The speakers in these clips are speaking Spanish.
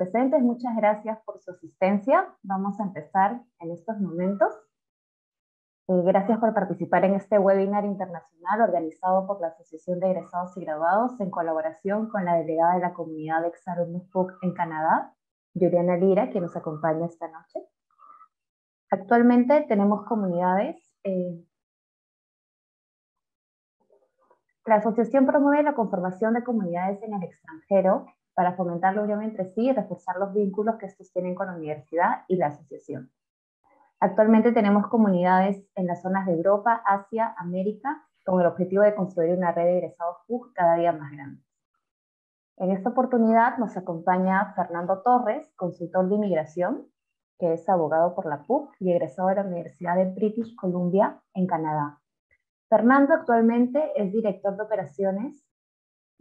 presentes. Muchas gracias por su asistencia. Vamos a empezar en estos momentos. Eh, gracias por participar en este webinar internacional organizado por la Asociación de Egresados y Graduados en colaboración con la delegada de la comunidad de exalumnos en Canadá, Juliana Lira, que nos acompaña esta noche. Actualmente tenemos comunidades eh, La asociación promueve la conformación de comunidades en el extranjero para fomentar la unión entre sí y reforzar los vínculos que estos tienen con la universidad y la asociación. Actualmente tenemos comunidades en las zonas de Europa, Asia, América, con el objetivo de construir una red de egresados PUC cada día más grande. En esta oportunidad nos acompaña Fernando Torres, consultor de inmigración, que es abogado por la PUC y egresado de la Universidad de British Columbia en Canadá. Fernando actualmente es director de operaciones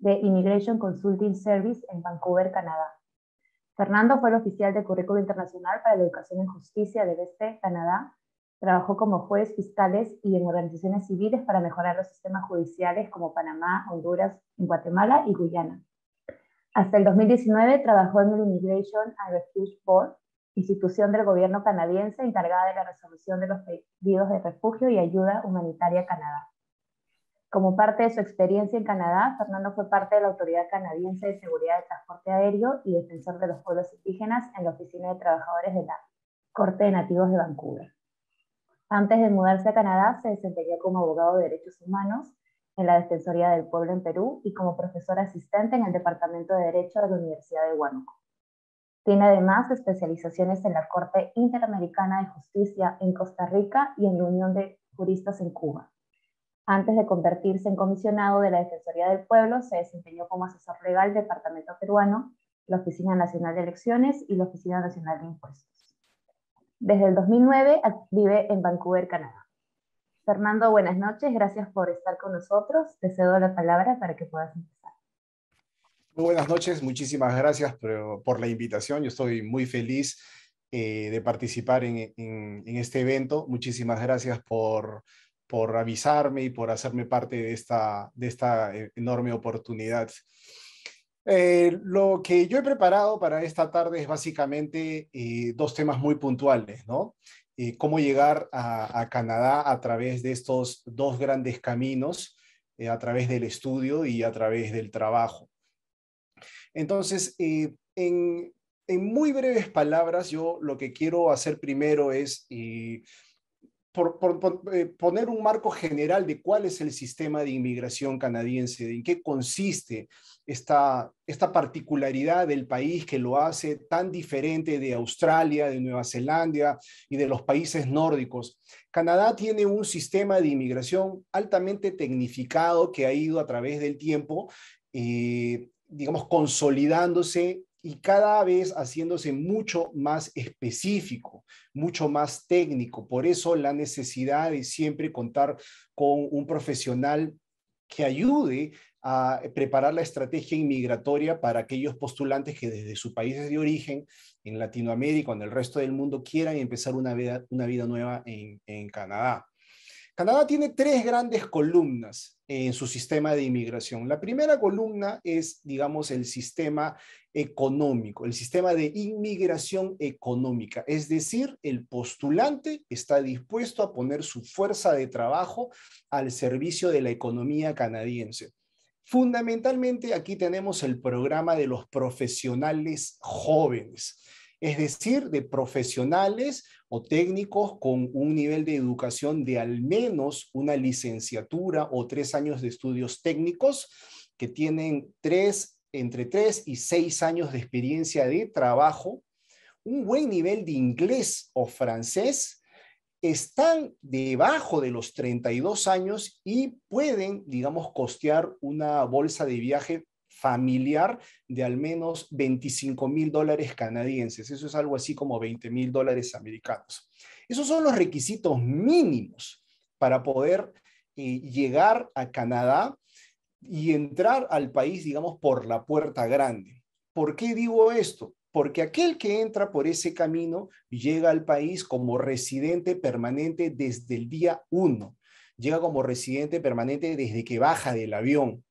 de Immigration Consulting Service en Vancouver, Canadá. Fernando fue el oficial de Currículo Internacional para la Educación en Justicia de BC, este, Canadá. Trabajó como juez, fiscales y en organizaciones civiles para mejorar los sistemas judiciales como Panamá, Honduras, Guatemala y Guyana. Hasta el 2019 trabajó en el Immigration and Refuge Board, institución del gobierno canadiense encargada de la resolución de los pedidos de refugio y ayuda humanitaria a Canadá. Como parte de su experiencia en Canadá, Fernando fue parte de la Autoridad Canadiense de Seguridad de Transporte Aéreo y defensor de los pueblos indígenas en la Oficina de Trabajadores de la Corte de Nativos de Vancouver. Antes de mudarse a Canadá, se desempeñó como abogado de derechos humanos en la Defensoría del Pueblo en Perú y como profesor asistente en el Departamento de Derecho de la Universidad de Huánuco. Tiene además especializaciones en la Corte Interamericana de Justicia en Costa Rica y en la Unión de Juristas en Cuba. Antes de convertirse en comisionado de la Defensoría del Pueblo, se desempeñó como asesor legal del Departamento Peruano, la Oficina Nacional de Elecciones y la Oficina Nacional de Impuestos. Desde el 2009 vive en Vancouver, Canadá. Fernando, buenas noches, gracias por estar con nosotros. Te cedo la palabra para que puedas empezar. Muy buenas noches, muchísimas gracias por, la invitación. Yo estoy muy feliz eh, de participar en, este evento. Muchísimas gracias por, por avisarme y por hacerme parte de esta, de esta eh, enorme oportunidad. Eh, lo que yo he preparado para esta tarde es básicamente eh, dos temas muy puntuales, ¿no? cómo llegar a, Canadá a través de estos dos grandes caminos, a través del estudio y a través del trabajo. Entonces, en, en, muy breves palabras, yo lo que quiero hacer primero es por, eh, poner un marco general de cuál es el sistema de inmigración canadiense, en qué consiste esta, esta particularidad del país que lo hace tan diferente de Australia, de Nueva Zelanda y de los países nórdicos. Canadá tiene un sistema de inmigración altamente tecnificado que ha ido a través del tiempo. Eh, digamos, consolidándose y cada vez haciéndose mucho más específico, mucho más técnico. Por eso la necesidad de siempre contar con un profesional que ayude a preparar la estrategia inmigratoria para aquellos postulantes que desde sus países de origen, en Latinoamérica o en el resto del mundo, quieran empezar una vida, nueva en Canadá. Canadá tiene tres grandes columnas en su sistema de inmigración. La primera columna es, digamos, el sistema económico, el sistema de inmigración económica, es decir, el postulante está dispuesto a poner su fuerza de trabajo al servicio de la economía canadiense. Fundamentalmente aquí tenemos el programa de los profesionales jóvenes es decir, de profesionales o técnicos con un nivel de educación de al menos una licenciatura o tres años de estudios técnicos que tienen tres, entre tres y seis años de experiencia de trabajo, un buen nivel de inglés o francés, están debajo de los 32 años y pueden, digamos, costear una bolsa de viaje familiar de al menos 25 mil dólares canadienses. Eso es algo así como 20 mil dólares americanos. Esos son los requisitos mínimos para poder eh, llegar a Canadá y entrar al país, digamos, por la puerta grande. ¿Por qué digo esto? Porque aquel que entra por ese camino llega al país como residente permanente desde el día uno. Llega como residente permanente desde que baja del avión.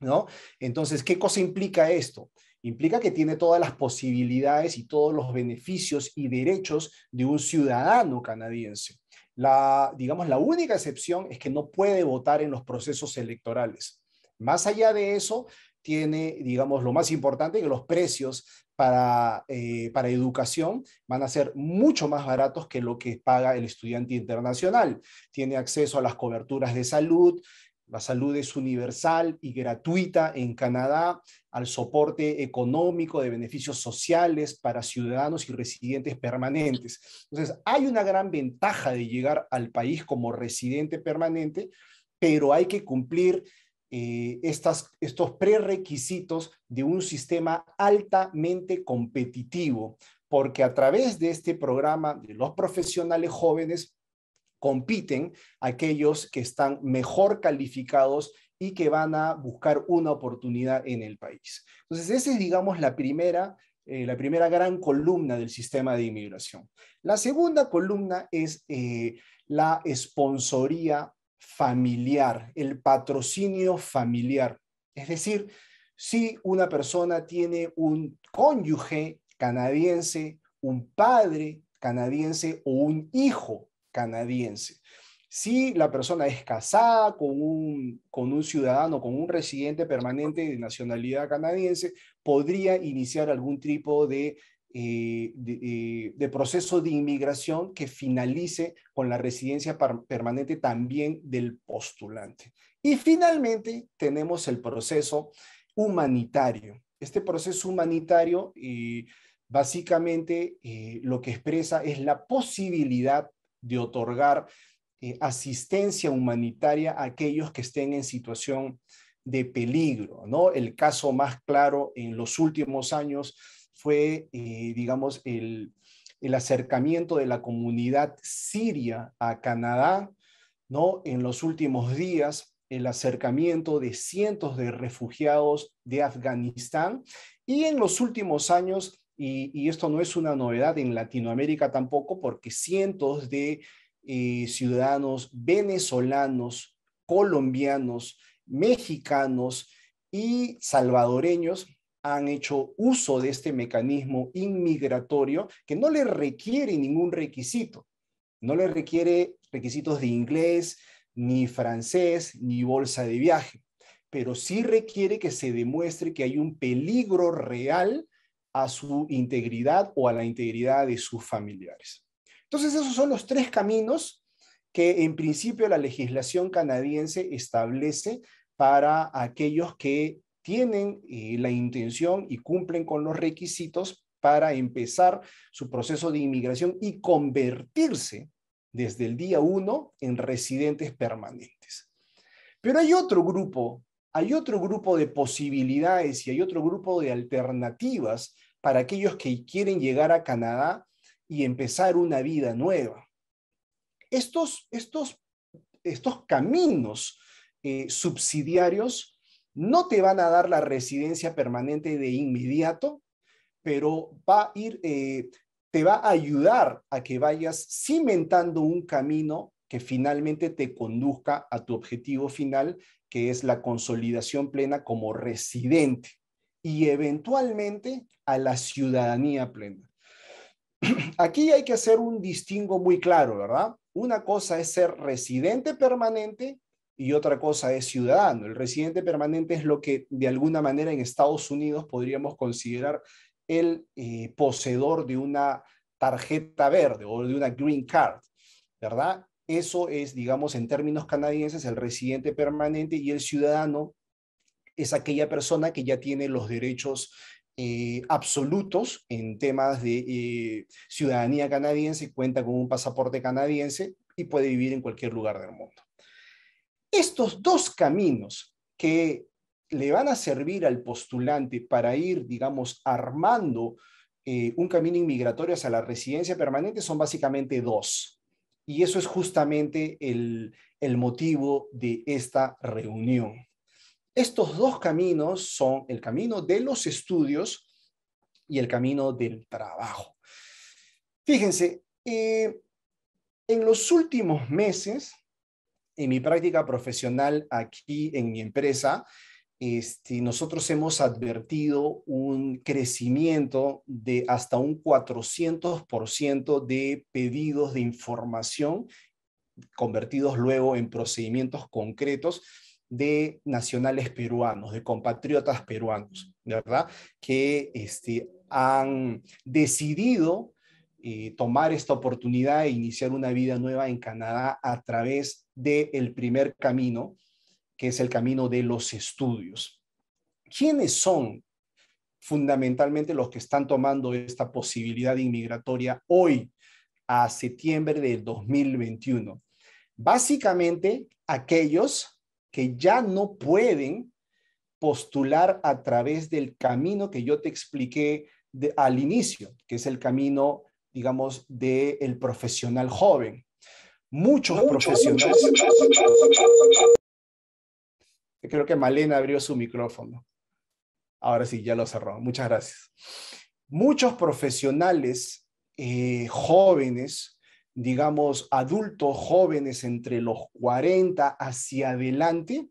¿no? Entonces, ¿qué cosa implica esto? Implica que tiene todas las posibilidades y todos los beneficios y derechos de un ciudadano canadiense. La, digamos, la única excepción es que no puede votar en los procesos electorales. Más allá de eso, tiene, digamos, lo más importante, que los precios para, eh, para educación van a ser mucho más baratos que lo que paga el estudiante internacional. Tiene acceso a las coberturas de salud, la salud es universal y gratuita en Canadá al soporte económico de beneficios sociales para ciudadanos y residentes permanentes. Entonces, hay una gran ventaja de llegar al país como residente permanente, pero hay que cumplir eh, estas, estos prerequisitos de un sistema altamente competitivo, porque a través de este programa de los profesionales jóvenes compiten aquellos que están mejor calificados y que van a buscar una oportunidad en el país. Entonces, esa es, digamos, la primera, eh, la primera gran columna del sistema de inmigración. La segunda columna es eh, la esponsoría familiar, el patrocinio familiar. Es decir, si una persona tiene un cónyuge canadiense, un padre canadiense o un hijo canadiense. Si la persona es casada con un, con un ciudadano, con un residente permanente de nacionalidad canadiense, podría iniciar algún tipo de, eh, eh, de, proceso de inmigración que finalice con la residencia permanente también del postulante. Y finalmente tenemos el proceso humanitario. Este proceso humanitario eh, básicamente lo que expresa es la posibilidad de otorgar eh, asistencia humanitaria a aquellos que estén en situación de peligro, ¿no? El caso más claro en los últimos años fue, eh, digamos, el, el acercamiento de la comunidad siria a Canadá, ¿no? En los últimos días, el acercamiento de cientos de refugiados de Afganistán y en los últimos años y, esto no es una novedad en Latinoamérica tampoco, porque cientos de eh, ciudadanos venezolanos, colombianos, mexicanos y salvadoreños han hecho uso de este mecanismo inmigratorio que no le requiere ningún requisito. No le requiere requisitos de inglés, ni francés, ni bolsa de viaje, pero sí requiere que se demuestre que hay un peligro real a su integridad o a la integridad de sus familiares. Entonces, esos son los tres caminos que en principio la legislación canadiense establece para aquellos que tienen eh, la intención y cumplen con los requisitos para empezar su proceso de inmigración y convertirse desde el día uno en residentes permanentes. Pero hay otro grupo hay otro grupo de posibilidades y hay otro grupo de alternativas para aquellos que quieren llegar a Canadá y empezar una vida nueva. Estos, caminos eh, subsidiarios no te van a dar la residencia permanente de inmediato, pero eh, te va a ayudar a que vayas cimentando un camino que finalmente te conduzca a tu objetivo final, que es la consolidación plena como residente y eventualmente a la ciudadanía plena. Aquí hay que hacer un distingo muy claro, ¿verdad? Una cosa es ser residente permanente y otra cosa es ciudadano. El residente permanente es lo que de alguna manera en Estados Unidos podríamos considerar el eh, poseedor de una tarjeta verde o de una green card, ¿verdad? Eso es, digamos, en términos canadienses, el residente permanente y el ciudadano es aquella persona que ya tiene los derechos eh, absolutos en temas de eh, ciudadanía canadiense, cuenta con un pasaporte canadiense y puede vivir en cualquier lugar del mundo. Estos dos caminos que le van a servir al postulante para ir, digamos, armando eh, un camino inmigratorio hacia la residencia permanente son básicamente dos. Y eso es justamente el, motivo de esta reunión. Estos dos caminos son el camino de los estudios y el camino del trabajo. Fíjense, eh, en los últimos meses, en mi práctica profesional aquí en mi empresa, este, nosotros hemos advertido un crecimiento de hasta un 400% de pedidos de información convertidos luego en procedimientos concretos de nacionales peruanos, de compatriotas peruanos, ¿verdad? Que este, han decidido eh, tomar esta oportunidad e iniciar una vida nueva en Canadá a través del primer camino, que es el camino de los estudios. ¿Quiénes son fundamentalmente los que están tomando esta posibilidad inmigratoria hoy a septiembre del 2021? Básicamente aquellos que ya no pueden postular a través del camino que yo te expliqué al inicio, que es el camino, digamos, del el profesional joven. Muchos, profesionales. Creo que Malena abrió su micrófono. Ahora sí, ya lo cerró. Muchas gracias. Muchos profesionales eh, jóvenes, digamos adultos jóvenes entre los 40 hacia adelante,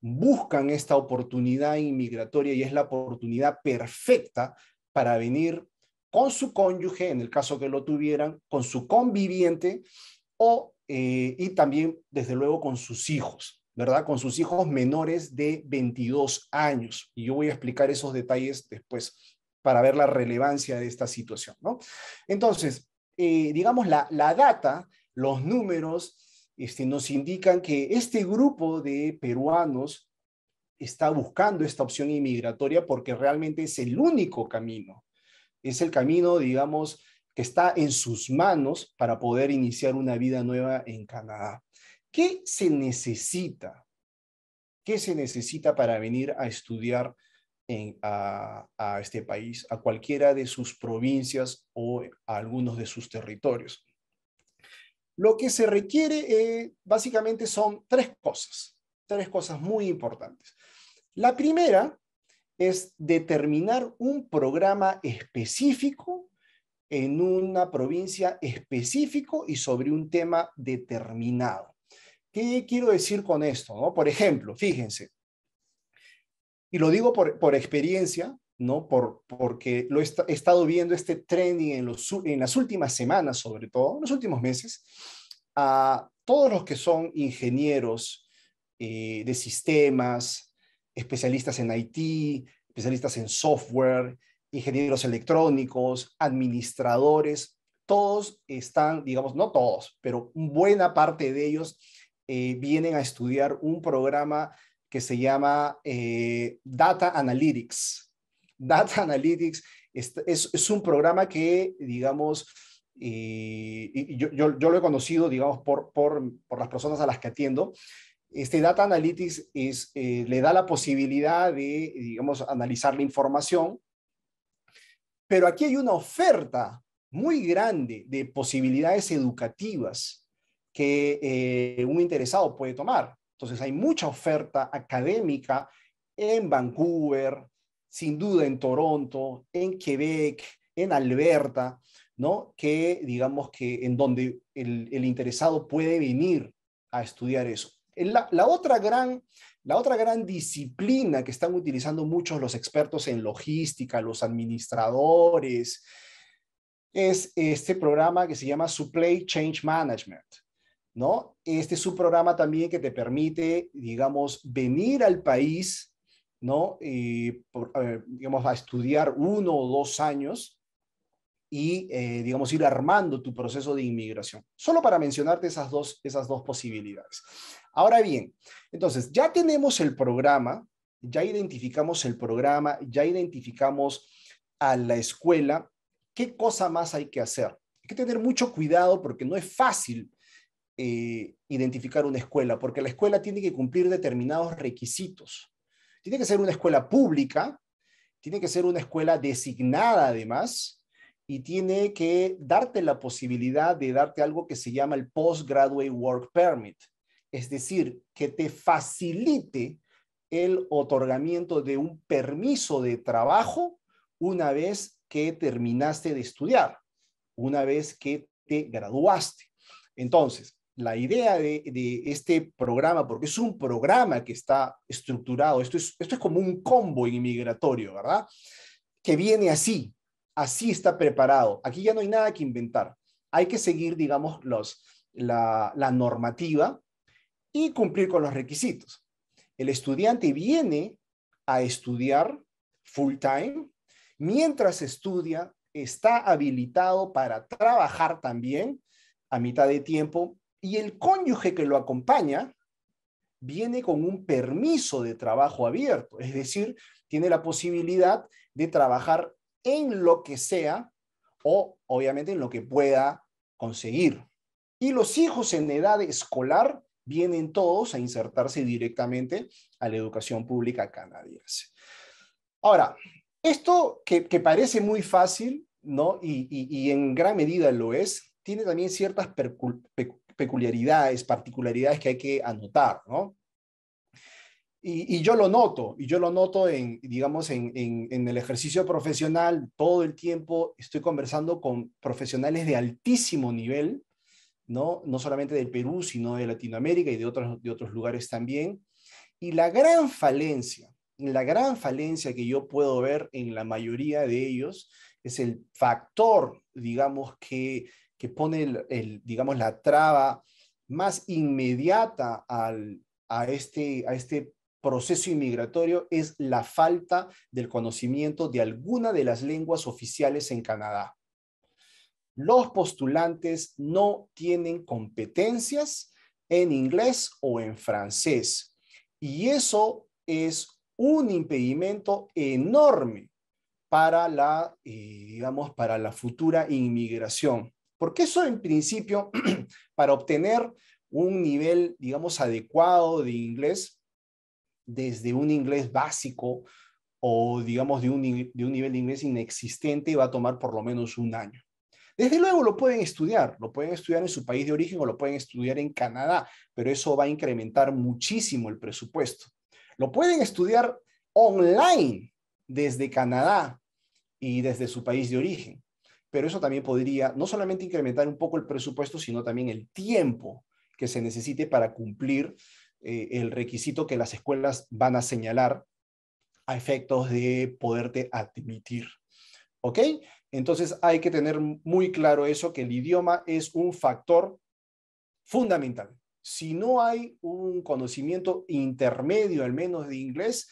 buscan esta oportunidad inmigratoria y es la oportunidad perfecta para venir con su cónyuge, en el caso que lo tuvieran, con su conviviente o, eh, y también, desde luego, con sus hijos. ¿verdad? Con sus hijos menores de 22 años. Y yo voy a explicar esos detalles después para ver la relevancia de esta situación, ¿no? Entonces, eh, digamos, la, la data, los números, este, nos indican que este grupo de peruanos está buscando esta opción inmigratoria porque realmente es el único camino, es el camino, digamos, que está en sus manos para poder iniciar una vida nueva en Canadá. ¿Qué se necesita? ¿Qué se necesita para venir a estudiar a, este país, a cualquiera de sus provincias o a algunos de sus territorios? Lo que se requiere eh, básicamente son tres cosas, tres cosas muy importantes. La primera es determinar un programa específico en una provincia específico y sobre un tema determinado. ¿Qué quiero decir con esto? No? Por ejemplo, fíjense, y lo digo por, experiencia, ¿no? Por, porque lo he, estado viendo este trending en, los, en las últimas semanas, sobre todo, en los últimos meses, a todos los que son ingenieros eh, de sistemas, especialistas en IT, especialistas en software, ingenieros electrónicos, administradores, todos están, digamos, no todos, pero buena parte de ellos eh, vienen a estudiar un programa que se llama eh, Data Analytics. Data Analytics es, un programa que, digamos, eh, yo, lo he conocido, digamos, por, las personas a las que atiendo. Este Data Analytics es, le da la posibilidad de, digamos, analizar la información, pero aquí hay una oferta muy grande de posibilidades educativas que eh, un interesado puede tomar. Entonces hay mucha oferta académica en Vancouver, sin duda en Toronto, en Quebec, en Alberta, ¿no? Que digamos que en donde el, interesado puede venir a estudiar eso. la, otra gran, la otra gran disciplina que están utilizando muchos los expertos en logística, los administradores, es este programa que se llama Supply Change Management, este es un programa también que te permite, digamos, venir al país, ¿no? Eh, eh, digamos, a estudiar uno o dos años y, eh, digamos, ir armando tu proceso de inmigración. Solo para mencionarte esas dos, esas dos posibilidades. Ahora bien, entonces, ya tenemos el programa, ya identificamos el programa, ya identificamos a la escuela, ¿qué cosa más hay que hacer? Hay que tener mucho cuidado porque no es fácil eh, identificar una escuela, porque la escuela tiene que cumplir determinados requisitos. Tiene que ser una escuela pública, tiene que ser una escuela designada además, y tiene que darte la posibilidad de darte algo que se llama el Postgraduate Work Permit, es decir, que te facilite el otorgamiento de un permiso de trabajo una vez que terminaste de estudiar, una vez que te graduaste. Entonces, la idea de, este programa, porque es un programa que está estructurado, esto es, esto es como un combo inmigratorio, ¿verdad? Que viene así, así está preparado. Aquí ya no hay nada que inventar. Hay que seguir, digamos, los, la, la normativa y cumplir con los requisitos. El estudiante viene a estudiar full time, mientras estudia, está habilitado para trabajar también a mitad de tiempo y el cónyuge que lo acompaña viene con un permiso de trabajo abierto, es decir, tiene la posibilidad de trabajar en lo que sea o obviamente en lo que pueda conseguir. Y los hijos en edad escolar vienen todos a insertarse directamente a la educación pública canadiense. Ahora, esto que, parece muy fácil, ¿no? Y, en gran medida lo es, tiene también ciertas peculiaridades, particularidades que hay que anotar, ¿no? Y, yo lo noto, y yo lo noto en, digamos, en, el ejercicio profesional, todo el tiempo estoy conversando con profesionales de altísimo nivel, ¿no? No solamente del Perú, sino de Latinoamérica y de otros, de otros lugares también. Y la gran falencia, la gran falencia que yo puedo ver en la mayoría de ellos es el factor, digamos, que que pone el, digamos, la traba más inmediata este, a, este, proceso inmigratorio es la falta del conocimiento de alguna de las lenguas oficiales en Canadá. Los postulantes no tienen competencias en inglés o en francés. Y eso es un impedimento enorme para la, eh, digamos, para la futura inmigración. Porque eso en principio, para obtener un nivel, digamos, adecuado de inglés, desde un inglés básico o, digamos, de un, nivel de inglés inexistente, va a tomar por lo menos un año. Desde luego lo pueden estudiar, lo pueden estudiar en su país de origen o lo pueden estudiar en Canadá, pero eso va a incrementar muchísimo el presupuesto. Lo pueden estudiar online desde Canadá y desde su país de origen pero eso también podría no solamente incrementar un poco el presupuesto, sino también el tiempo que se necesite para cumplir eh, el requisito que las escuelas van a señalar a efectos de poderte admitir. ¿Ok? Entonces hay que tener muy claro eso, que el idioma es un factor fundamental. Si no hay un conocimiento intermedio, al menos de inglés,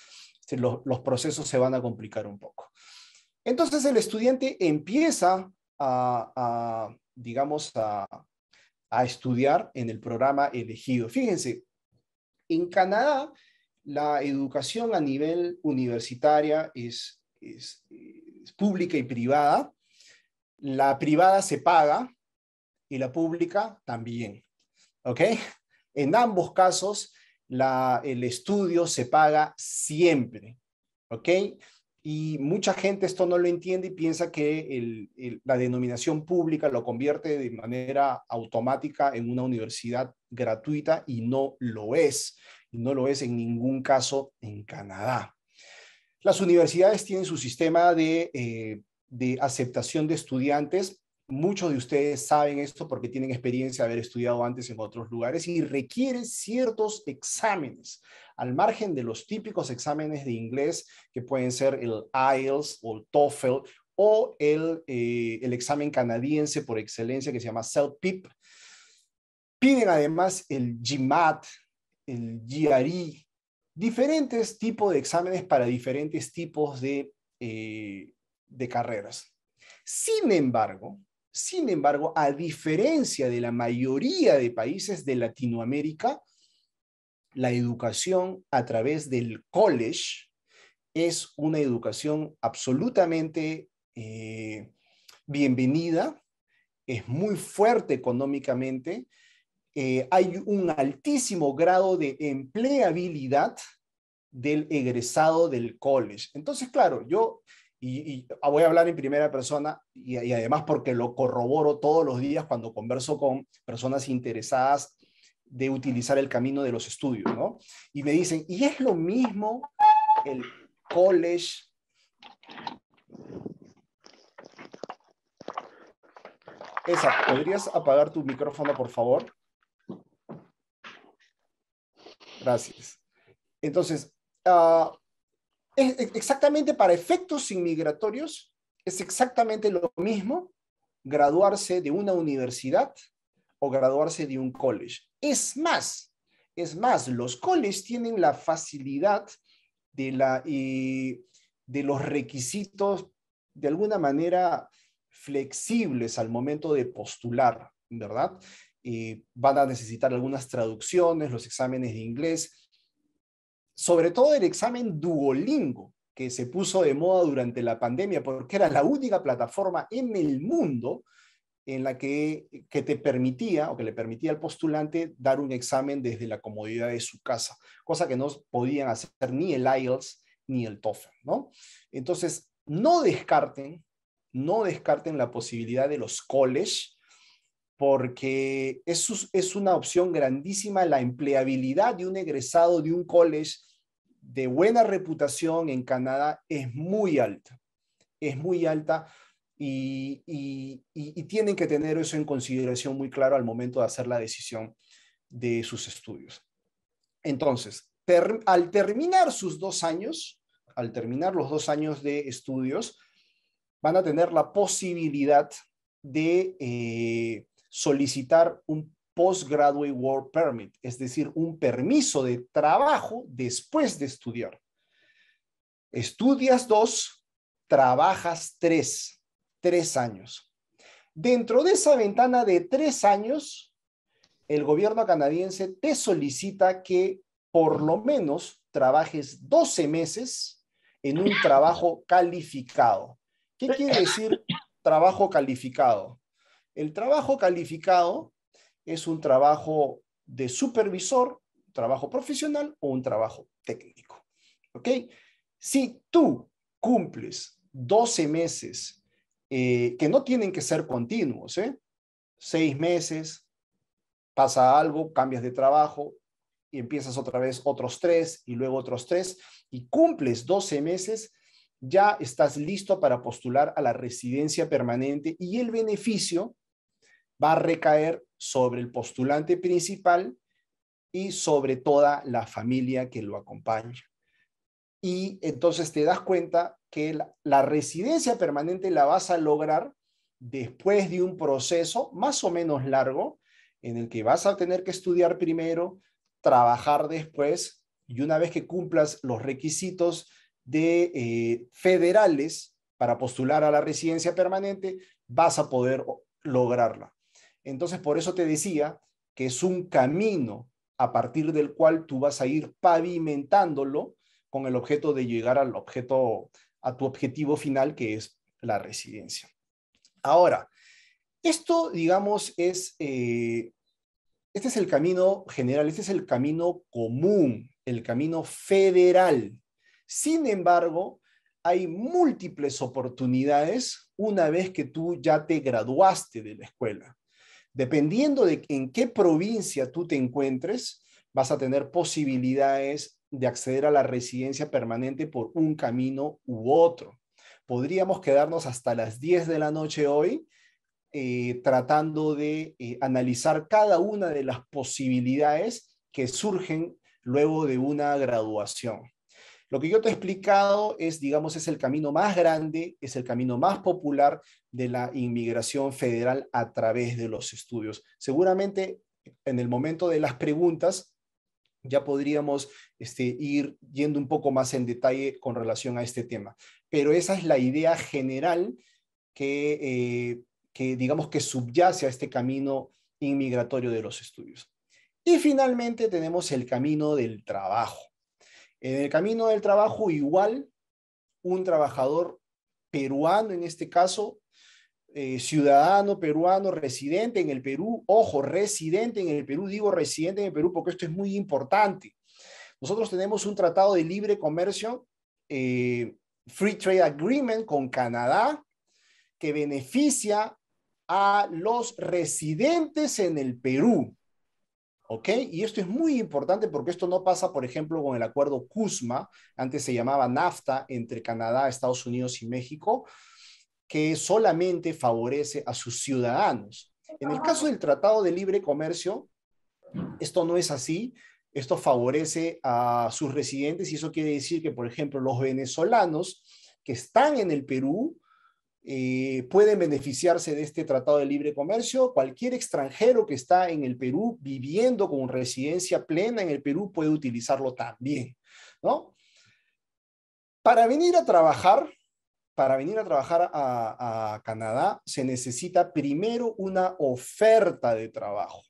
los procesos se van a complicar un poco. Entonces el estudiante empieza a, digamos, a, estudiar en el programa elegido. Fíjense, en Canadá la educación a nivel universitaria es, pública y privada. La privada se paga y la pública también. ¿Ok? En ambos casos, el estudio se paga siempre. ¿Ok? y mucha gente esto no lo entiende y piensa que la denominación pública lo convierte de manera automática en una universidad gratuita y no lo es, y no lo es en ningún caso en Canadá. Las universidades tienen su sistema de, eh, de aceptación de estudiantes. Muchos de ustedes saben esto porque tienen experiencia de haber estudiado antes en otros lugares y requieren ciertos exámenes al margen de los típicos exámenes de inglés que pueden ser el IELTS o el TOEFL o eh, el, examen canadiense por excelencia que se llama CELPIP. Piden además el GMAT, el GRE, diferentes tipos de exámenes para diferentes tipos de, eh, de carreras. Sin embargo, sin embargo, a diferencia de la mayoría de países de Latinoamérica, la educación a través del college es una educación absolutamente eh, bienvenida, es muy fuerte económicamente, eh, hay un altísimo grado de empleabilidad del egresado del college. Entonces, claro, yo y, voy a hablar en primera persona y, y, además porque lo corroboro todos los días cuando converso con personas interesadas de utilizar el camino de los estudios, ¿no? Y me dicen, ¿y es lo mismo el college? Esa, ¿podrías apagar tu micrófono, por favor? Gracias. Entonces, ah, es exactamente para efectos inmigratorios, es exactamente lo mismo graduarse de una universidad graduarse de un college. Es más, es más, los colleges tienen la facilidad de, la, eh, de los requisitos de alguna manera flexibles al momento de postular, ¿verdad? Eh, van a necesitar algunas traducciones, los exámenes de inglés, sobre todo el examen Duolingo, que se puso de moda durante la pandemia porque era la única plataforma en el mundo en la eh, que, te permitía o que le permitía al postulante dar un examen desde la comodidad de su casa, cosa que no podían hacer ni el IELTS ni el TOEFL, Entonces, no descarten, no descarten la posibilidad de los college, porque es, es una opción grandísima la empleabilidad de un egresado de un college de buena reputación en Canadá es muy alta, es muy alta y, tienen que tener eso en consideración muy claro al momento de hacer la decisión de sus estudios. Entonces, al terminar sus dos años, al terminar los dos años de estudios, van a tener la posibilidad de eh, solicitar un Postgraduate Work Permit, es decir, un permiso de trabajo después de estudiar. Estudias dos, trabajas tres tres años. Dentro de esa ventana de tres años, el gobierno canadiense te solicita que por lo menos trabajes 12 meses en un trabajo calificado. ¿Qué quiere decir trabajo calificado? El trabajo calificado es un trabajo de supervisor, trabajo profesional o un trabajo técnico. ¿Ok? Si tú cumples 12 meses eh, que no tienen que ser continuos, ¿eh? Seis meses, pasa algo, cambias de trabajo y empiezas otra vez otros tres y luego otros tres y cumples 12 meses, ya estás listo para postular a la residencia permanente y el beneficio va a recaer sobre el postulante principal y sobre toda la familia que lo acompaña y entonces te das cuenta que la, residencia permanente la vas a lograr después de un proceso más o menos largo en el que vas a tener que estudiar primero, trabajar después y una vez que cumplas los requisitos de eh, federales para postular a la residencia permanente, vas a poder lograrla. Entonces, por eso te decía que es un camino a partir del cual tú vas a ir pavimentándolo con el objeto de llegar al objeto, a tu objetivo final, que es la residencia. Ahora, esto, digamos, es, eh, este es el camino general, este es el camino común, el camino federal. Sin embargo, hay múltiples oportunidades una vez que tú ya te graduaste de la escuela. Dependiendo de en qué provincia tú te encuentres, vas a tener posibilidades de acceder a la residencia permanente por un camino u otro. Podríamos quedarnos hasta las 10 de la noche hoy eh, tratando de eh, analizar cada una de las posibilidades que surgen luego de una graduación. Lo que yo te he explicado es, digamos, es el camino más grande, es el camino más popular de la inmigración federal a través de los estudios. Seguramente en el momento de las preguntas ya podríamos este, ir yendo un poco más en detalle con relación a este tema. Pero esa es la idea general que, eh, que digamos que subyace a este camino inmigratorio de los estudios. Y finalmente tenemos el camino del trabajo. En el camino del trabajo igual, un trabajador peruano en este caso eh, ciudadano peruano residente en el Perú, ojo, residente en el Perú, digo residente en el Perú porque esto es muy importante. Nosotros tenemos un tratado de libre comercio, eh, Free Trade Agreement con Canadá, que beneficia a los residentes en el Perú. ¿Ok? Y esto es muy importante porque esto no pasa, por ejemplo, con el acuerdo CUSMA, antes se llamaba NAFTA, entre Canadá, Estados Unidos y México que solamente favorece a sus ciudadanos. En el caso del Tratado de Libre Comercio, esto no es así. Esto favorece a sus residentes y eso quiere decir que, por ejemplo, los venezolanos que están en el Perú eh, pueden beneficiarse de este Tratado de Libre Comercio. Cualquier extranjero que está en el Perú viviendo con residencia plena en el Perú puede utilizarlo también, ¿no? Para venir a trabajar, para venir a trabajar a, Canadá se necesita primero una oferta de trabajo.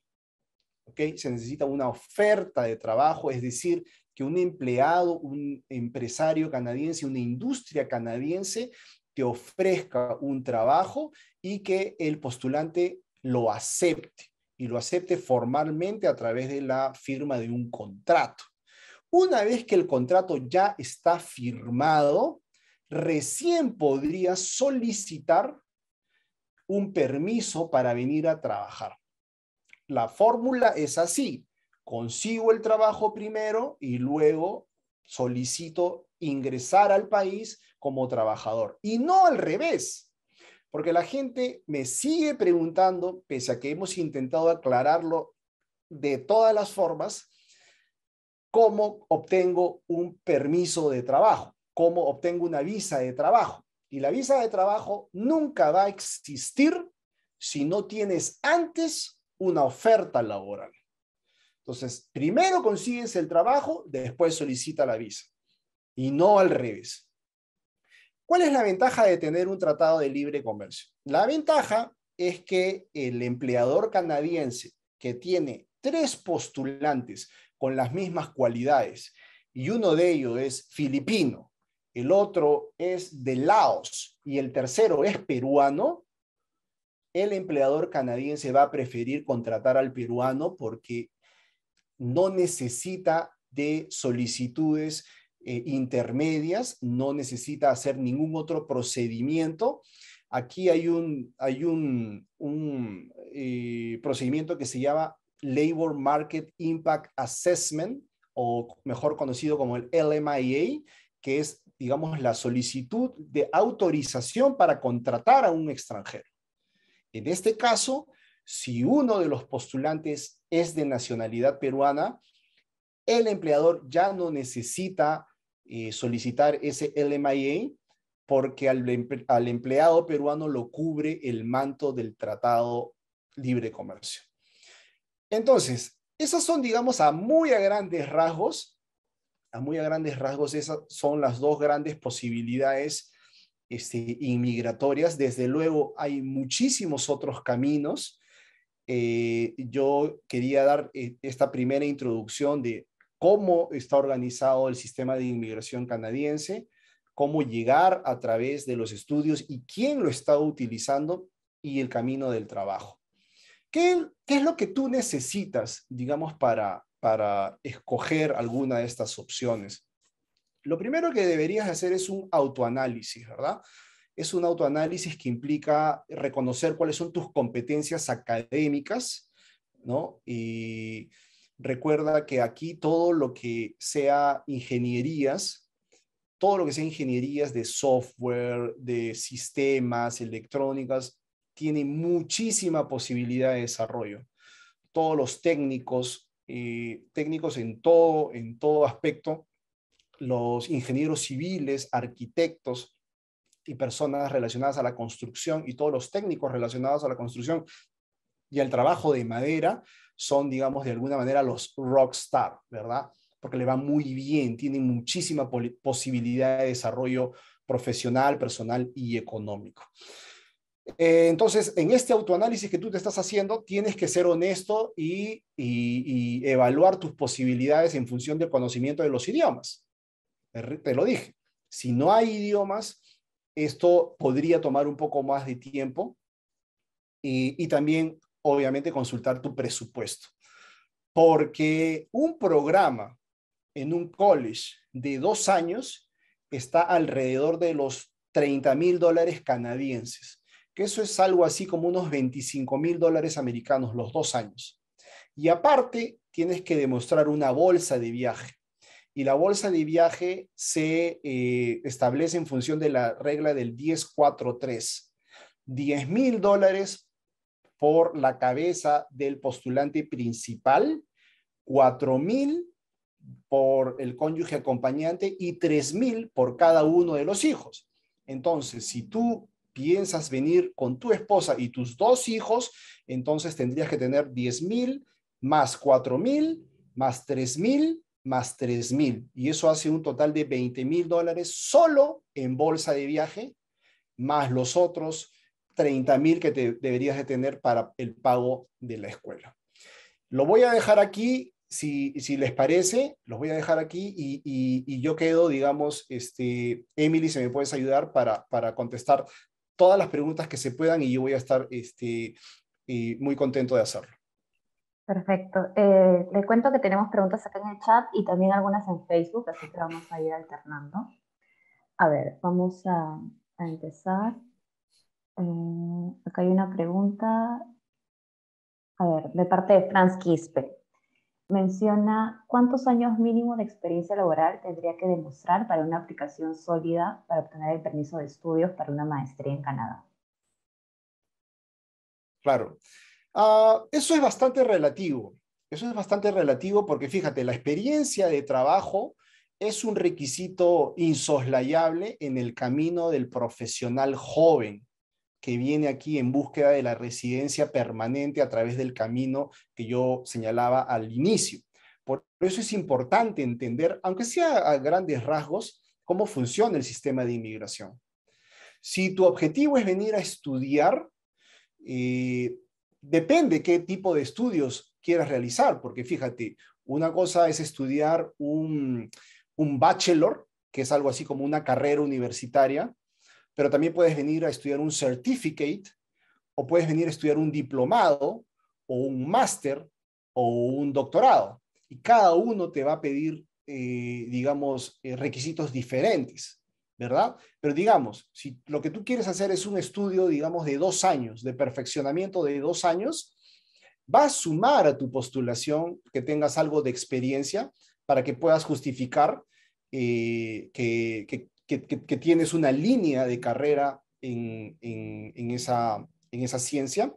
Se necesita una oferta de trabajo, es decir, que un empleado, un empresario canadiense, una industria canadiense te ofrezca un trabajo y que el postulante lo acepte y lo acepte formalmente a través de la firma de un contrato. Una vez que el contrato ya está firmado, recién podría solicitar un permiso para venir a trabajar. La fórmula es así, consigo el trabajo primero y luego solicito ingresar al país como trabajador. Y no al revés, porque la gente me sigue preguntando, pese a que hemos intentado aclararlo de todas las formas, cómo obtengo un permiso de trabajo cómo obtengo una visa de trabajo. Y la visa de trabajo nunca va a existir si no tienes antes una oferta laboral. Entonces, primero consigues el trabajo, después solicita la visa. Y no al revés. ¿Cuál es la ventaja de tener un tratado de libre comercio? La ventaja es que el empleador canadiense que tiene tres postulantes con las mismas cualidades y uno de ellos es filipino el otro es de Laos y el tercero es peruano, el empleador canadiense va a preferir contratar al peruano porque no necesita de solicitudes eh, intermedias, no necesita hacer ningún otro procedimiento. Aquí hay un, hay un, eh, procedimiento que se llama Labor Market Impact Assessment, o mejor conocido como el LMIA, que es digamos, la solicitud de autorización para contratar a un extranjero. En este caso, si uno de los postulantes es de nacionalidad peruana, el empleador ya no necesita eh, solicitar ese LMIA porque em-, al, empleado peruano lo cubre el manto del Tratado Libre Comercio. Entonces, esas son, digamos, a muy a grandes rasgos a muy a grandes rasgos, esas son las dos grandes posibilidades este, inmigratorias. Desde luego, hay muchísimos otros caminos. Eh, yo quería dar eh, esta primera introducción de cómo está organizado el sistema de inmigración canadiense, cómo llegar a través de los estudios y quién lo está utilizando y el camino del trabajo. ¿Qué, qué es lo que tú necesitas, digamos, para, para escoger alguna de estas opciones. Lo primero que deberías hacer es un autoanálisis, ¿verdad? Es un autoanálisis que implica reconocer cuáles son tus competencias académicas, ¿no? Y recuerda que aquí todo lo que sea ingenierías, todo lo que sea ingenierías de software, de sistemas, electrónicas, tiene muchísima posibilidad de desarrollo. Todos los técnicos, eh, técnicos en todo, en todo aspecto, los ingenieros civiles, arquitectos y personas relacionadas a la construcción y todos los técnicos relacionados a la construcción y al trabajo de madera son, digamos, de alguna manera los rockstar, ¿verdad? Porque le va muy bien, tiene muchísima posibilidad de desarrollo profesional, personal y económico. Eh, entonces, en este autoanálisis que tú te estás haciendo, tienes que ser honesto y, evaluar tus posibilidades en función del conocimiento de los idiomas. Te lo dije. Si no hay idiomas, esto podría tomar un poco más de tiempo y, y, también, obviamente, consultar tu presupuesto. Porque un programa en un college de dos años está alrededor de los 30 mil dólares canadienses que eso es algo así como unos 25 mil dólares americanos los dos años. Y aparte, tienes que demostrar una bolsa de viaje. Y la bolsa de viaje se eh, establece en función de la regla del 10 4 10 mil dólares por la cabeza del postulante principal, 4 mil por el cónyuge acompañante y 3 mil por cada uno de los hijos. Entonces, si tú piensas venir con tu esposa y tus dos hijos, entonces tendrías que tener 10 mil más 4 mil más 3 mil más 3 mil. Y eso hace un total de 20 mil dólares solo en bolsa de viaje, más los otros 30 mil que te deberías de tener para el pago de la escuela. Lo voy a dejar aquí, si, les parece, los voy a dejar aquí y, yo quedo, digamos, este, Emily, si me puedes ayudar para, para contestar todas las preguntas que se puedan y yo voy a estar este, y muy contento de hacerlo. Perfecto. Eh, le cuento que tenemos preguntas acá en el chat y también algunas en Facebook, así que vamos a ir alternando. A ver, vamos a, empezar. Eh, acá hay una pregunta. A ver, de parte de Franz Quispe menciona cuántos años mínimo de experiencia laboral tendría que demostrar para una aplicación sólida para obtener el permiso de estudios para una maestría en Canadá. Claro. Ah, eso es bastante relativo. Eso es bastante relativo porque fíjate, la experiencia de trabajo es un requisito insoslayable en el camino del profesional joven que viene aquí en búsqueda de la residencia permanente a través del camino que yo señalaba al inicio. Por eso es importante entender, aunque sea a grandes rasgos, cómo funciona el sistema de inmigración. Si tu objetivo es venir a estudiar, eh, depende qué tipo de estudios quieras realizar, porque fíjate, una cosa es estudiar un bachelor, que es algo así como una carrera universitaria, pero también puedes venir a estudiar un certificate o puedes venir a estudiar un diplomado o un máster o un doctorado. Y cada uno te va a pedir, eh, digamos, eh, requisitos diferentes, ¿verdad? Pero digamos, si lo que tú quieres hacer es un estudio, digamos, de dos años, de perfeccionamiento de dos años, va a sumar a tu postulación que tengas algo de experiencia para que puedas justificar eh, que, que, que, tienes una línea de carrera en, esa, en esa ciencia.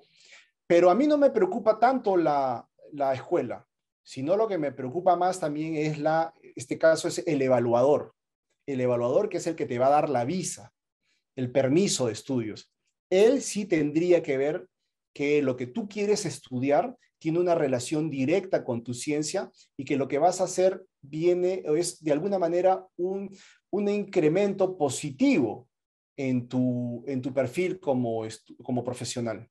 Pero a mí no me preocupa tanto la, la escuela, sino lo que me preocupa más también es la, este caso es el evaluador, el evaluador que es el que te va a dar la visa, el permiso de estudios. Él sí tendría que ver que lo que tú quieres estudiar tiene una relación directa con tu ciencia y que lo que vas a hacer viene, o es de alguna manera un, incremento positivo en tu, en tu perfil como, como profesional.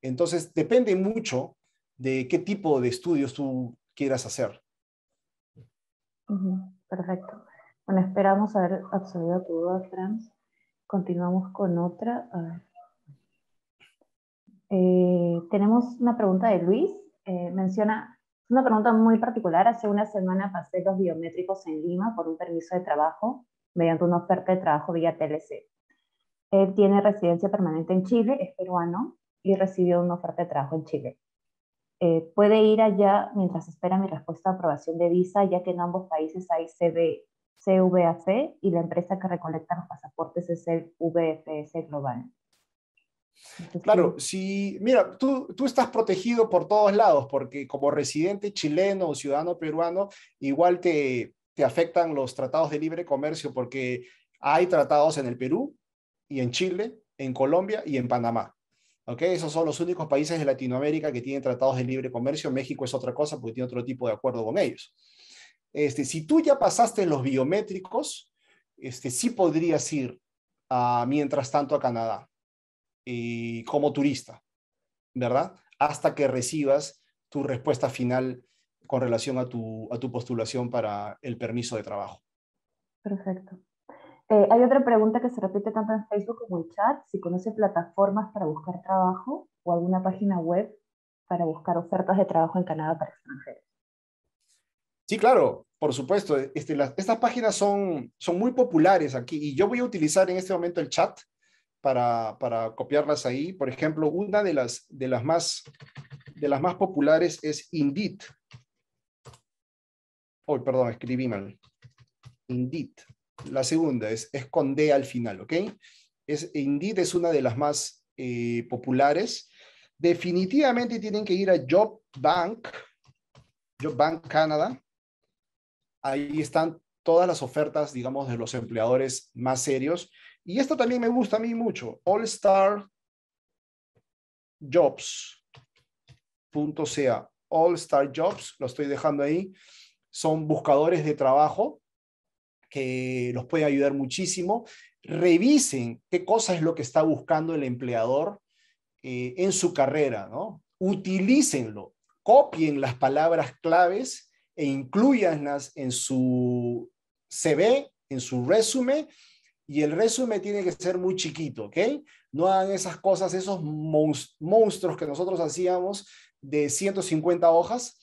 Entonces, depende mucho de qué tipo de estudios tú quieras hacer. Perfecto. Bueno, esperamos haber absorbido tu duda, Franz. Continuamos con otra. A ver. Eh, tenemos una pregunta de Luis. Eh, menciona, es una pregunta muy particular. Hace una semana pasé los biométricos en Lima por un permiso de trabajo mediante una oferta de trabajo vía TLC. Él tiene residencia permanente en Chile, es peruano y recibió una oferta de trabajo en Chile. Eh, puede ir allá mientras espera mi respuesta a aprobación de visa, ya que en ambos países hay CV, CVAC y la empresa que recolecta los pasaportes es el VFS Global. Claro, si, mira, tú, tú, estás protegido por todos lados, porque como residente chileno o ciudadano peruano, igual te, te afectan los tratados de libre comercio, porque hay tratados en el Perú y en Chile, en Colombia y en Panamá. ¿ok? esos son los únicos países de Latinoamérica que tienen tratados de libre comercio. México es otra cosa porque tiene otro tipo de acuerdo con ellos. Este, si tú ya pasaste los biométricos, este, sí podrías ir a, mientras tanto a Canadá como turista, ¿verdad? Hasta que recibas tu respuesta final con relación a tu, postulación para el permiso de trabajo. Perfecto. Eh, hay otra pregunta que se repite tanto en Facebook como en chat, si conoce plataformas para buscar trabajo o alguna página web para buscar ofertas de trabajo en Canadá para extranjeros. Sí, claro, por supuesto. Este, estas páginas son, son muy populares aquí y yo voy a utilizar en este momento el chat para, para, copiarlas ahí. Por ejemplo, una de las, de, las más, de las más populares es Indeed. Oh, perdón, escribí mal. Indeed. La segunda es, escondé al final, ¿ok? Es, Indeed es una de las más eh, populares. Definitivamente tienen que ir a Job Bank, Job Bank canadá Ahí están todas las ofertas, digamos, de los empleadores más serios. Y esto también me gusta a mí mucho, Jobs. sea. All-Star Jobs, lo estoy dejando ahí, son buscadores de trabajo que los puede ayudar muchísimo. Revisen qué cosa es lo que está buscando el empleador eh, en su carrera, ¿no? Utilícenlo, copien las palabras claves e incluyanlas en su CV, en su resumen y el resumen tiene que ser muy chiquito, ¿ok? No hagan esas cosas, esos monstruos que nosotros hacíamos de 150 hojas.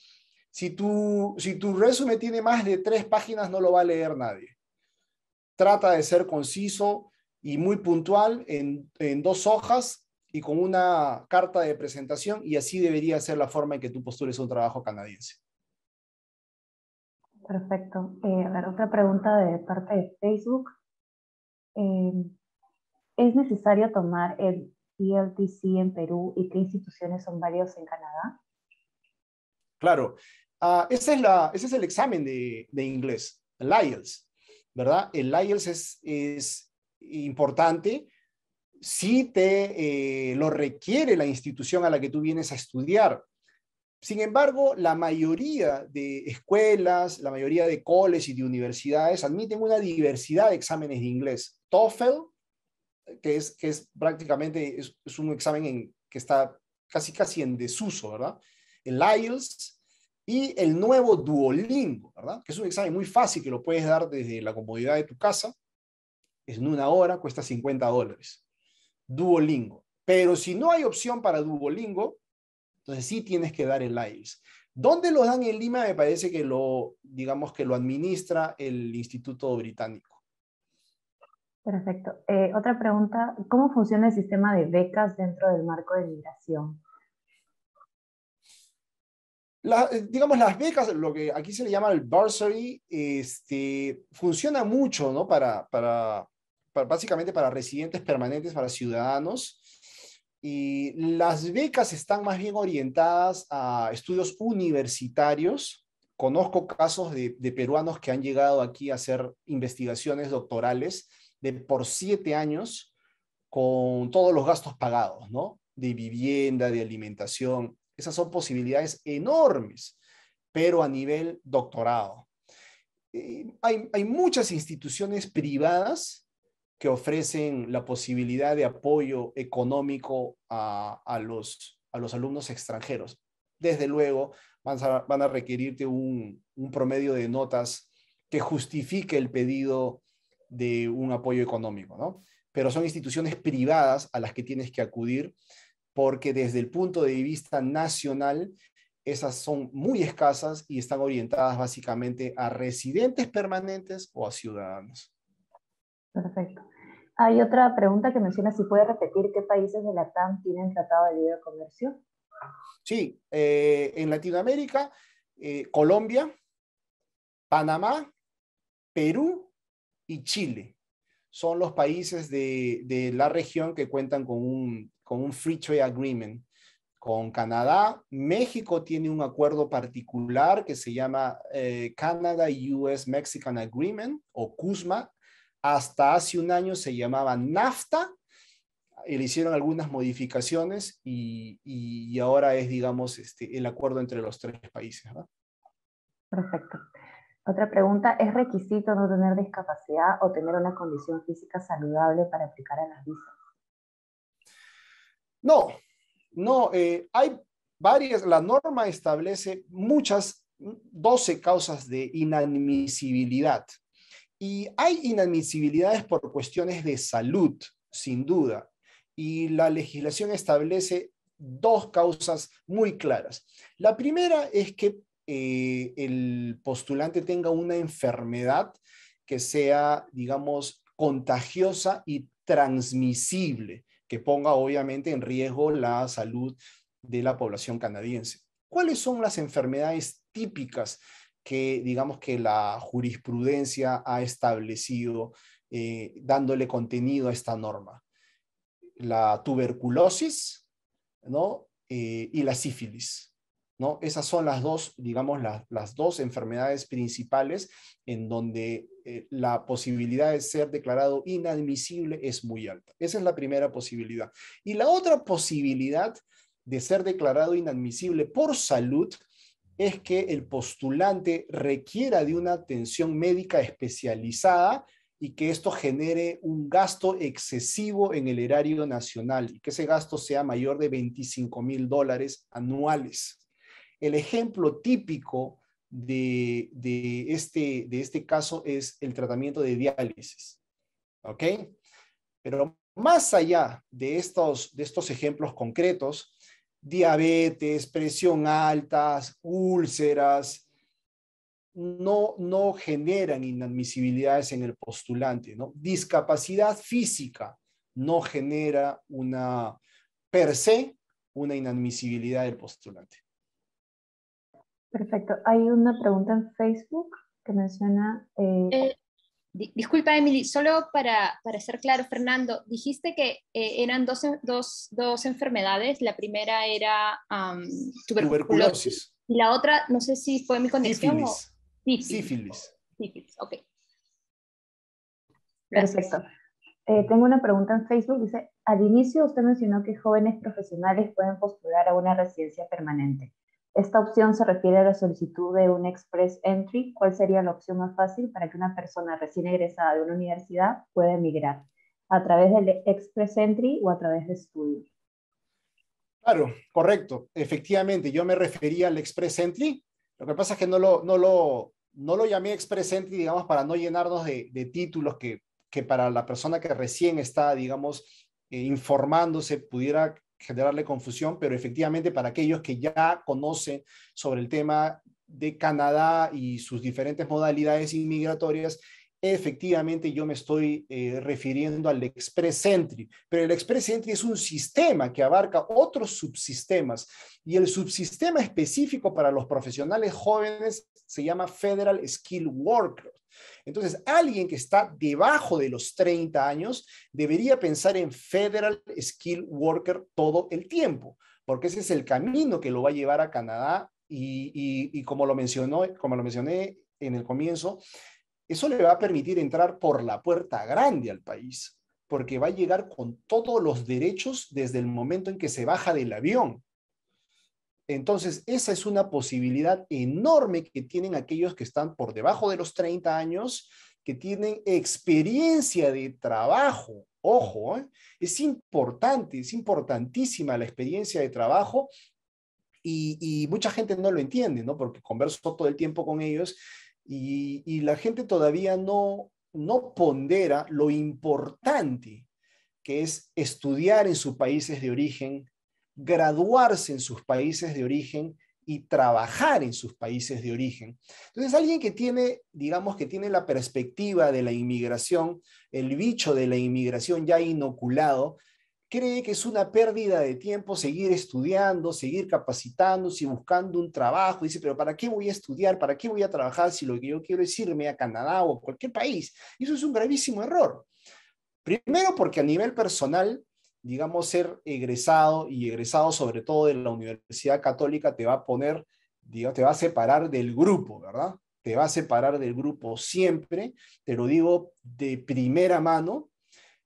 Si tu, si tu resumen tiene más de tres páginas, no lo va a leer nadie. Trata de ser conciso y muy puntual en, dos hojas y con una carta de presentación y así debería ser la forma en que tú postules un trabajo canadiense. Perfecto. Eh, a ver, otra pregunta de parte de Facebook. Em, ¿es necesario tomar el ELTC en Perú y qué instituciones son varios en Canadá? Claro, ah, ese, es la, ese es el examen de, de inglés, el IELTS, ¿verdad? El IELTS es, es importante si te eh, lo requiere la institución a la que tú vienes a estudiar. Sin embargo, la mayoría de escuelas, la mayoría de coles y de universidades admiten una diversidad de exámenes de inglés. TOEFL, que es, prácticamente es, un examen que está casi casi en desuso, ¿verdad? El IELTS y el nuevo Duolingo, ¿verdad? Que es un examen muy fácil que lo puedes dar desde la comodidad de tu casa. Es en una hora, cuesta 50 dólares. Duolingo. Pero si no hay opción para Duolingo, entonces sí tienes que dar el IELTS. ¿Dónde lo dan en Lima? Me parece que lo, digamos que lo administra el Instituto Británico. Perfecto. Eh, otra pregunta, ¿cómo funciona el sistema de becas dentro del marco de migración? digamos, las becas, lo que aquí se le llama el bursary, este, funciona mucho, ¿no? para, para, básicamente para residentes permanentes, para ciudadanos. Y las becas están más bien orientadas a estudios universitarios. Conozco casos de, peruanos que han llegado aquí a hacer investigaciones doctorales de por siete años con todos los gastos pagados, ¿no? De vivienda, de alimentación. Esas son posibilidades enormes, pero a nivel doctorado. Eh, hay muchas instituciones privadas que ofrecen la posibilidad de apoyo económico a, los, alumnos extranjeros. Desde luego, van a, requerirte un, un promedio de notas que justifique el pedido de un apoyo económico, ¿no? Pero son instituciones privadas a las que tienes que acudir porque desde el punto de vista nacional, esas son muy escasas y están orientadas básicamente a residentes permanentes o a ciudadanos. Perfecto. Hay otra pregunta que menciona si puede repetir qué países de la TAM tienen tratado de libre comercio. Sí, eh, en Latinoamérica, eh, Colombia, Panamá, Perú y Chile son los países de, la región que cuentan con un, un Free Trade Agreement con Canadá. México tiene un acuerdo particular que se llama eh, Canada US Mexican Agreement o CUSMA, hasta hace un año se llamaba NAFTA, eh, le hicieron algunas modificaciones y, ahora es, digamos, este, el acuerdo entre los tres países. Perfecto. Otra pregunta, ¿es requisito no tener discapacidad o tener una condición física saludable para aplicar a las visas? No, no, eh, hay varias, la norma establece muchas, 12 causas de inadmisibilidad. Y hay inadmisibilidades por cuestiones de salud, sin duda. Y la legislación establece dos causas muy claras. La primera es que eh, el postulante tenga una enfermedad que sea, digamos, contagiosa y transmisible, que ponga obviamente en riesgo la salud de la población canadiense. ¿Cuáles son las enfermedades típicas que digamos que la jurisprudencia ha establecido eh, dándole contenido a esta norma. La tuberculosis eh, y la sífilis. ¿no? Esas son las dos, digamos, las dos enfermedades principales en donde eh, la posibilidad de ser declarado inadmisible es muy alta. Esa es la primera posibilidad. Y la otra posibilidad de ser declarado inadmisible por salud es que el postulante requiera de una atención médica especializada y que esto genere un gasto excesivo en el erario nacional y que ese gasto sea mayor de 25 mil dólares anuales. El ejemplo típico de, este, de este caso es el tratamiento de diálisis. ¿Ok? Pero más allá de estos, de estos ejemplos concretos, diabetes, presión altas, úlceras, no, no generan inadmisibilidades en el postulante. ¿no? Discapacidad física no genera una, per se, una inadmisibilidad del postulante. Perfecto. Hay una pregunta en Facebook que menciona eh, eh, disculpa, Emily, solo para, para, ser claro, Fernando, dijiste que eh, eran dos, dos, enfermedades. La primera era tuberculosis, Y la otra, no sé si fue mi conexión. Sífilis. O... Sífilis. Sífilis. ok. Perfecto. Eh, tengo una pregunta en Facebook. Dice, al inicio usted mencionó que jóvenes profesionales pueden postular a una residencia permanente. Esta opción se refiere a la solicitud de un Express Entry, cuál sería la opción más fácil para que una persona recién egresada de una universidad pueda emigrar, a través del Express Entry o a través de estudio? Claro, correcto. Efectivamente, yo me refería al Express Entry. Lo que pasa es que no lo, no lo, no lo llamé Express Entry, digamos, para no llenarnos de, títulos que, que, para la persona que recién está, digamos, eh, informándose pudiera generarle confusión, pero efectivamente para aquellos que ya conocen sobre el tema de Canadá y sus diferentes modalidades inmigratorias, efectivamente yo me estoy eh, refiriendo al Express Entry, pero el Express Entry es un sistema que abarca otros subsistemas y el subsistema específico para los profesionales jóvenes se llama Federal Skill Workers. Entonces, alguien que está debajo de los 30 años debería pensar en Federal Skill Worker todo el tiempo, porque ese es el camino que lo va a llevar a Canadá y, como, lo mencionó, como lo mencioné en el comienzo, eso le va a permitir entrar por la puerta grande al país, porque va a llegar con todos los derechos desde el momento en que se baja del avión. Entonces, esa es una posibilidad enorme que tienen aquellos que están por debajo de los 30 años, que tienen experiencia de trabajo. Ojo, ¿eh? es importante, es importantísima la experiencia de trabajo y, mucha gente no lo entiende, ¿no? Porque converso todo el tiempo con ellos y, la gente todavía no pondera lo importante que es estudiar en sus países de origen, graduarse en sus países de origen y trabajar en sus países de origen. Entonces, alguien que tiene, digamos, que tiene la perspectiva de la inmigración, el bicho de la inmigración ya inoculado, cree que es una pérdida de tiempo seguir estudiando, seguir capacitándose, y buscando un trabajo. Dice, pero ¿para qué voy a estudiar? ¿Para qué voy a trabajar si lo que yo quiero es irme a Canadá o a cualquier país? Y eso es un gravísimo error. Primero porque a nivel personal digamos, ser egresado y egresado sobre todo de la Universidad Católica te va a poner, te va a separar del grupo, ¿verdad? Te va a separar del grupo siempre, te lo digo de primera mano,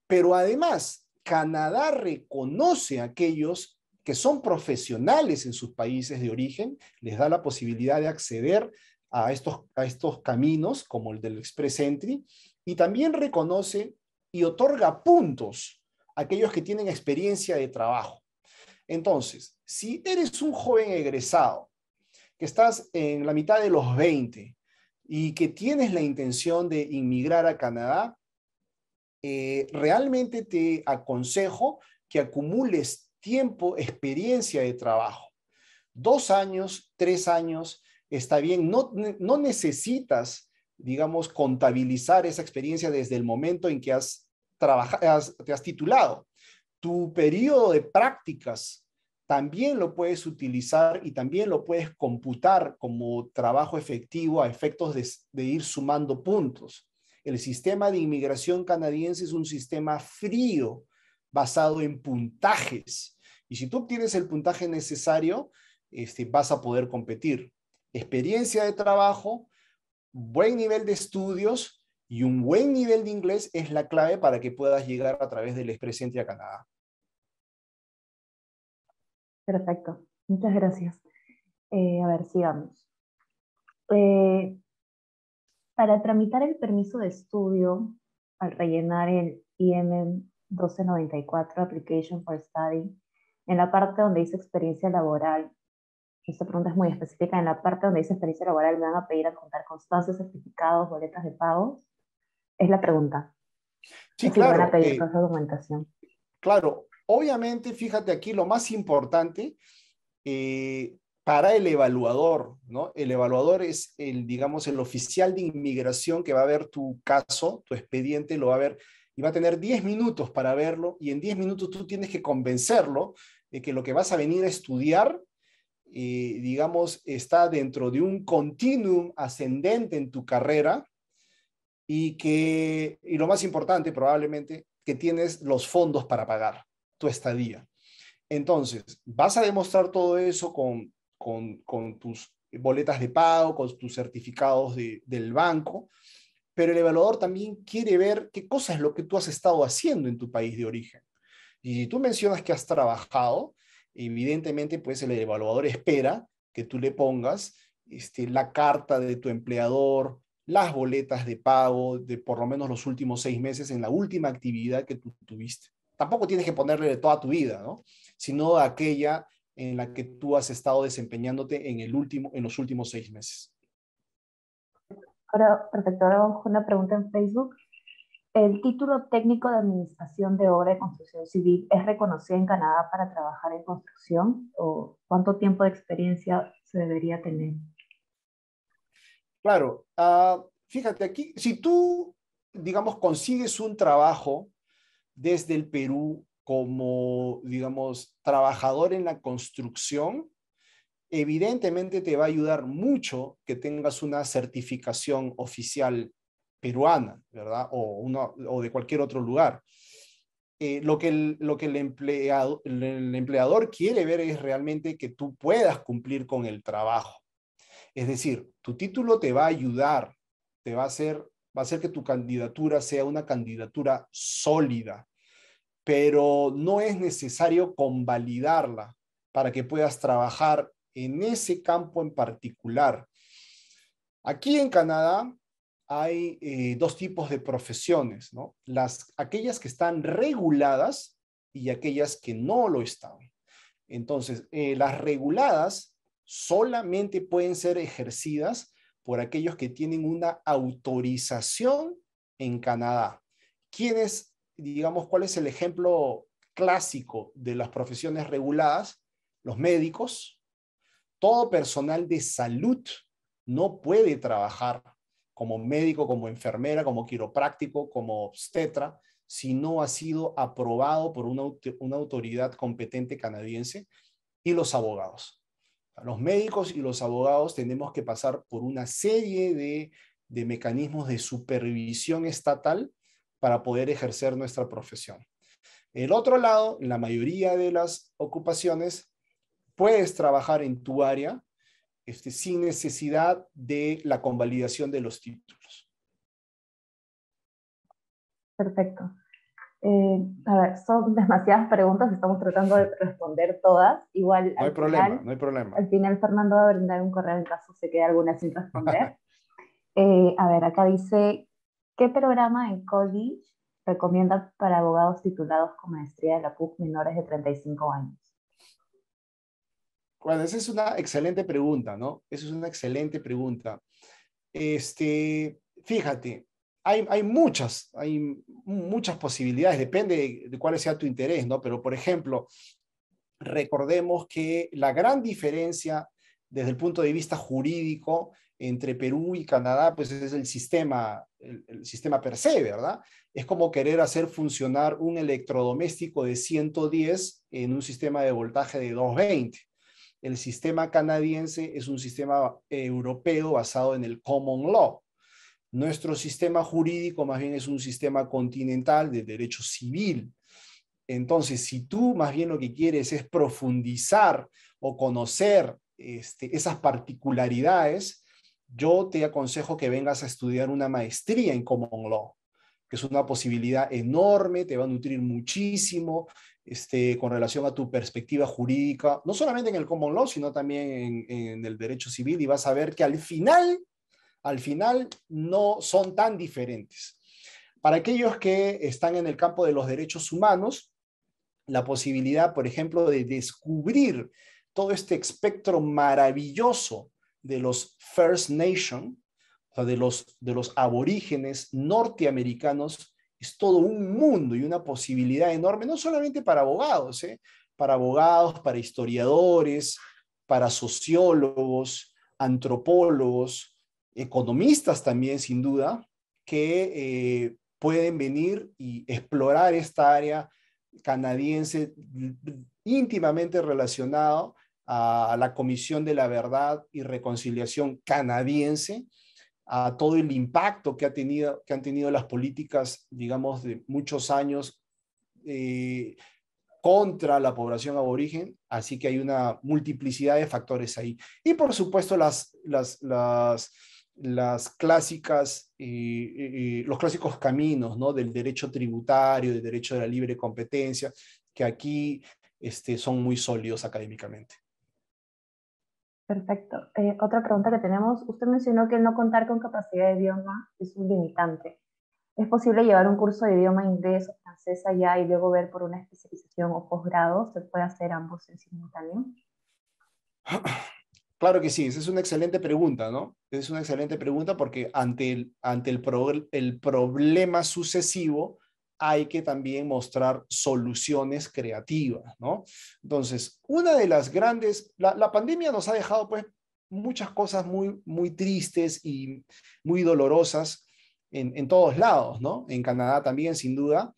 pero además Canadá reconoce a aquellos que son profesionales en sus países de origen, les da la posibilidad de acceder a estos, a estos caminos como el del Express Entry y también reconoce y otorga puntos aquellos que tienen experiencia de trabajo. Entonces, si eres un joven egresado, que estás en la mitad de los 20 y que tienes la intención de inmigrar a Canadá, eh, realmente te aconsejo que acumules tiempo, experiencia de trabajo. Dos años, tres años, está bien. No, no necesitas, digamos, contabilizar esa experiencia desde el momento en que has has, te has titulado. Tu periodo de prácticas también lo puedes utilizar y también lo puedes computar como trabajo efectivo a efectos de, ir sumando puntos. El sistema de inmigración canadiense es un sistema frío basado en puntajes. Y si tú obtienes el puntaje necesario, este, vas a poder competir. Experiencia de trabajo, buen nivel de estudios y un buen nivel de inglés es la clave para que puedas llegar a través del expresente a Canadá. Perfecto, muchas gracias. Eh, a ver, sigamos. Eh, para tramitar el permiso de estudio, al rellenar el IMM 1294 Application for Study, en la parte donde dice experiencia laboral, esta pregunta es muy específica, en la parte donde dice experiencia laboral me van a pedir a contar constancias, certificados, boletas de pagos es la pregunta. Sí, claro. Eh, claro, obviamente, fíjate aquí lo más importante eh, para el evaluador, ¿no? El evaluador es el, digamos, el oficial de inmigración que va a ver tu caso, tu expediente, lo va a ver y va a tener 10 minutos para verlo y en 10 minutos tú tienes que convencerlo de que lo que vas a venir a estudiar, eh, digamos, está dentro de un continuum ascendente en tu carrera y que, y lo más importante probablemente, que tienes los fondos para pagar tu estadía. Entonces, vas a demostrar todo eso con, con, tus boletas de pago, con tus certificados de, del banco, pero el evaluador también quiere ver qué cosa es lo que tú has estado haciendo en tu país de origen. Y si tú mencionas que has trabajado, evidentemente, pues el evaluador espera que tú le pongas este, la carta de tu empleador, las boletas de pago de por lo menos los últimos seis meses en la última actividad que tú tuviste. Tampoco tienes que ponerle de toda tu vida, ¿no? Sino aquella en la que tú has estado desempeñándote en, el último, en los últimos seis meses. Ahora, perfecto, con una pregunta en Facebook. El título técnico de administración de obra de construcción civil es reconocido en Canadá para trabajar en construcción o cuánto tiempo de experiencia se debería tener? Claro, ah, fíjate aquí, si tú, digamos, consigues un trabajo desde el Perú como, digamos, trabajador en la construcción, evidentemente te va a ayudar mucho que tengas una certificación oficial peruana, ¿verdad? O, o de cualquier otro lugar. Eh, lo que, lo que el, empleado, el empleador quiere ver es realmente que tú puedas cumplir con el trabajo. Es decir, tu título te va a ayudar, te va a hacer, va a hacer que tu candidatura sea una candidatura sólida, pero no es necesario convalidarla para que puedas trabajar en ese campo en particular. Aquí en Canadá hay eh, dos tipos de profesiones, ¿no? Las, aquellas que están reguladas y aquellas que no lo están. Entonces, eh, las reguladas solamente pueden ser ejercidas por aquellos que tienen una autorización en Canadá. ¿Quién digamos, cuál es el ejemplo clásico de las profesiones reguladas? Los médicos, todo personal de salud no puede trabajar como médico, como enfermera, como quiropráctico, como obstetra, si no ha sido aprobado por una autoridad competente canadiense y los abogados. Los médicos y los abogados tenemos que pasar por una serie de, mecanismos de supervisión estatal para poder ejercer nuestra profesión. El otro lado, en la mayoría de las ocupaciones, puedes trabajar en tu área este, sin necesidad de la convalidación de los títulos. Perfecto. Eh, a ver, son demasiadas preguntas, estamos tratando de responder todas. Igual. No hay problema, no hay problema. Al final, Fernando va a brindar un correo en caso se quede alguna sin responder. Eh, a ver, acá dice: ¿Qué programa en college recomienda para abogados titulados con maestría de la PUC menores de 35 años? Bueno, esa es una excelente pregunta, ¿no? Esa es una excelente pregunta. Este, fíjate, hay, muchas, hay muchas posibilidades, depende de, cuál sea tu interés, ¿no? Pero, por ejemplo, recordemos que la gran diferencia desde el punto de vista jurídico entre Perú y Canadá, pues es el sistema, el, el sistema per se, ¿verdad? Es como querer hacer funcionar un electrodoméstico de 110 en un sistema de voltaje de 220. El sistema canadiense es un sistema europeo basado en el common law nuestro sistema jurídico más bien es un sistema continental de derecho civil. Entonces, si tú más bien lo que quieres es profundizar o conocer este, esas particularidades, yo te aconsejo que vengas a estudiar una maestría en Common Law, que es una posibilidad enorme, te va a nutrir muchísimo este, con relación a tu perspectiva jurídica, no solamente en el Common Law, sino también en, en el derecho civil, y vas a ver que al final al final no son tan diferentes. Para aquellos que están en el campo de los derechos humanos, la posibilidad, por ejemplo, de descubrir todo este espectro maravilloso de los First Nation, o de los, aborígenes norteamericanos, es todo un mundo y una posibilidad enorme, no solamente para abogados, ¿eh? para abogados, para historiadores, para sociólogos, antropólogos, economistas también, sin duda, que eh, pueden venir y explorar esta área canadiense íntimamente relacionado a la Comisión de la Verdad y Reconciliación canadiense, a todo el impacto que, ha tenido, que han tenido las políticas, digamos, de muchos años eh, contra la población aborigen, así que hay una multiplicidad de factores ahí. Y por supuesto las, las las clásicas, eh, los clásicos caminos ¿no? del derecho tributario, del derecho de la libre competencia, que aquí este, son muy sólidos académicamente. Perfecto. Eh, otra pregunta que tenemos. Usted mencionó que el no contar con capacidad de idioma es un limitante. ¿Es posible llevar un curso de idioma inglés o francés allá y luego ver por una especialización o posgrado? ¿Se puede hacer ambos en simultáneo? Claro que sí, esa es una excelente pregunta, ¿no? Es una excelente pregunta porque ante el, ante el, problema sucesivo hay que también mostrar soluciones creativas, ¿no? Entonces, una de las grandes, la, pandemia nos ha dejado pues muchas cosas muy, muy tristes y muy dolorosas en, todos lados, ¿no? En Canadá también, sin duda,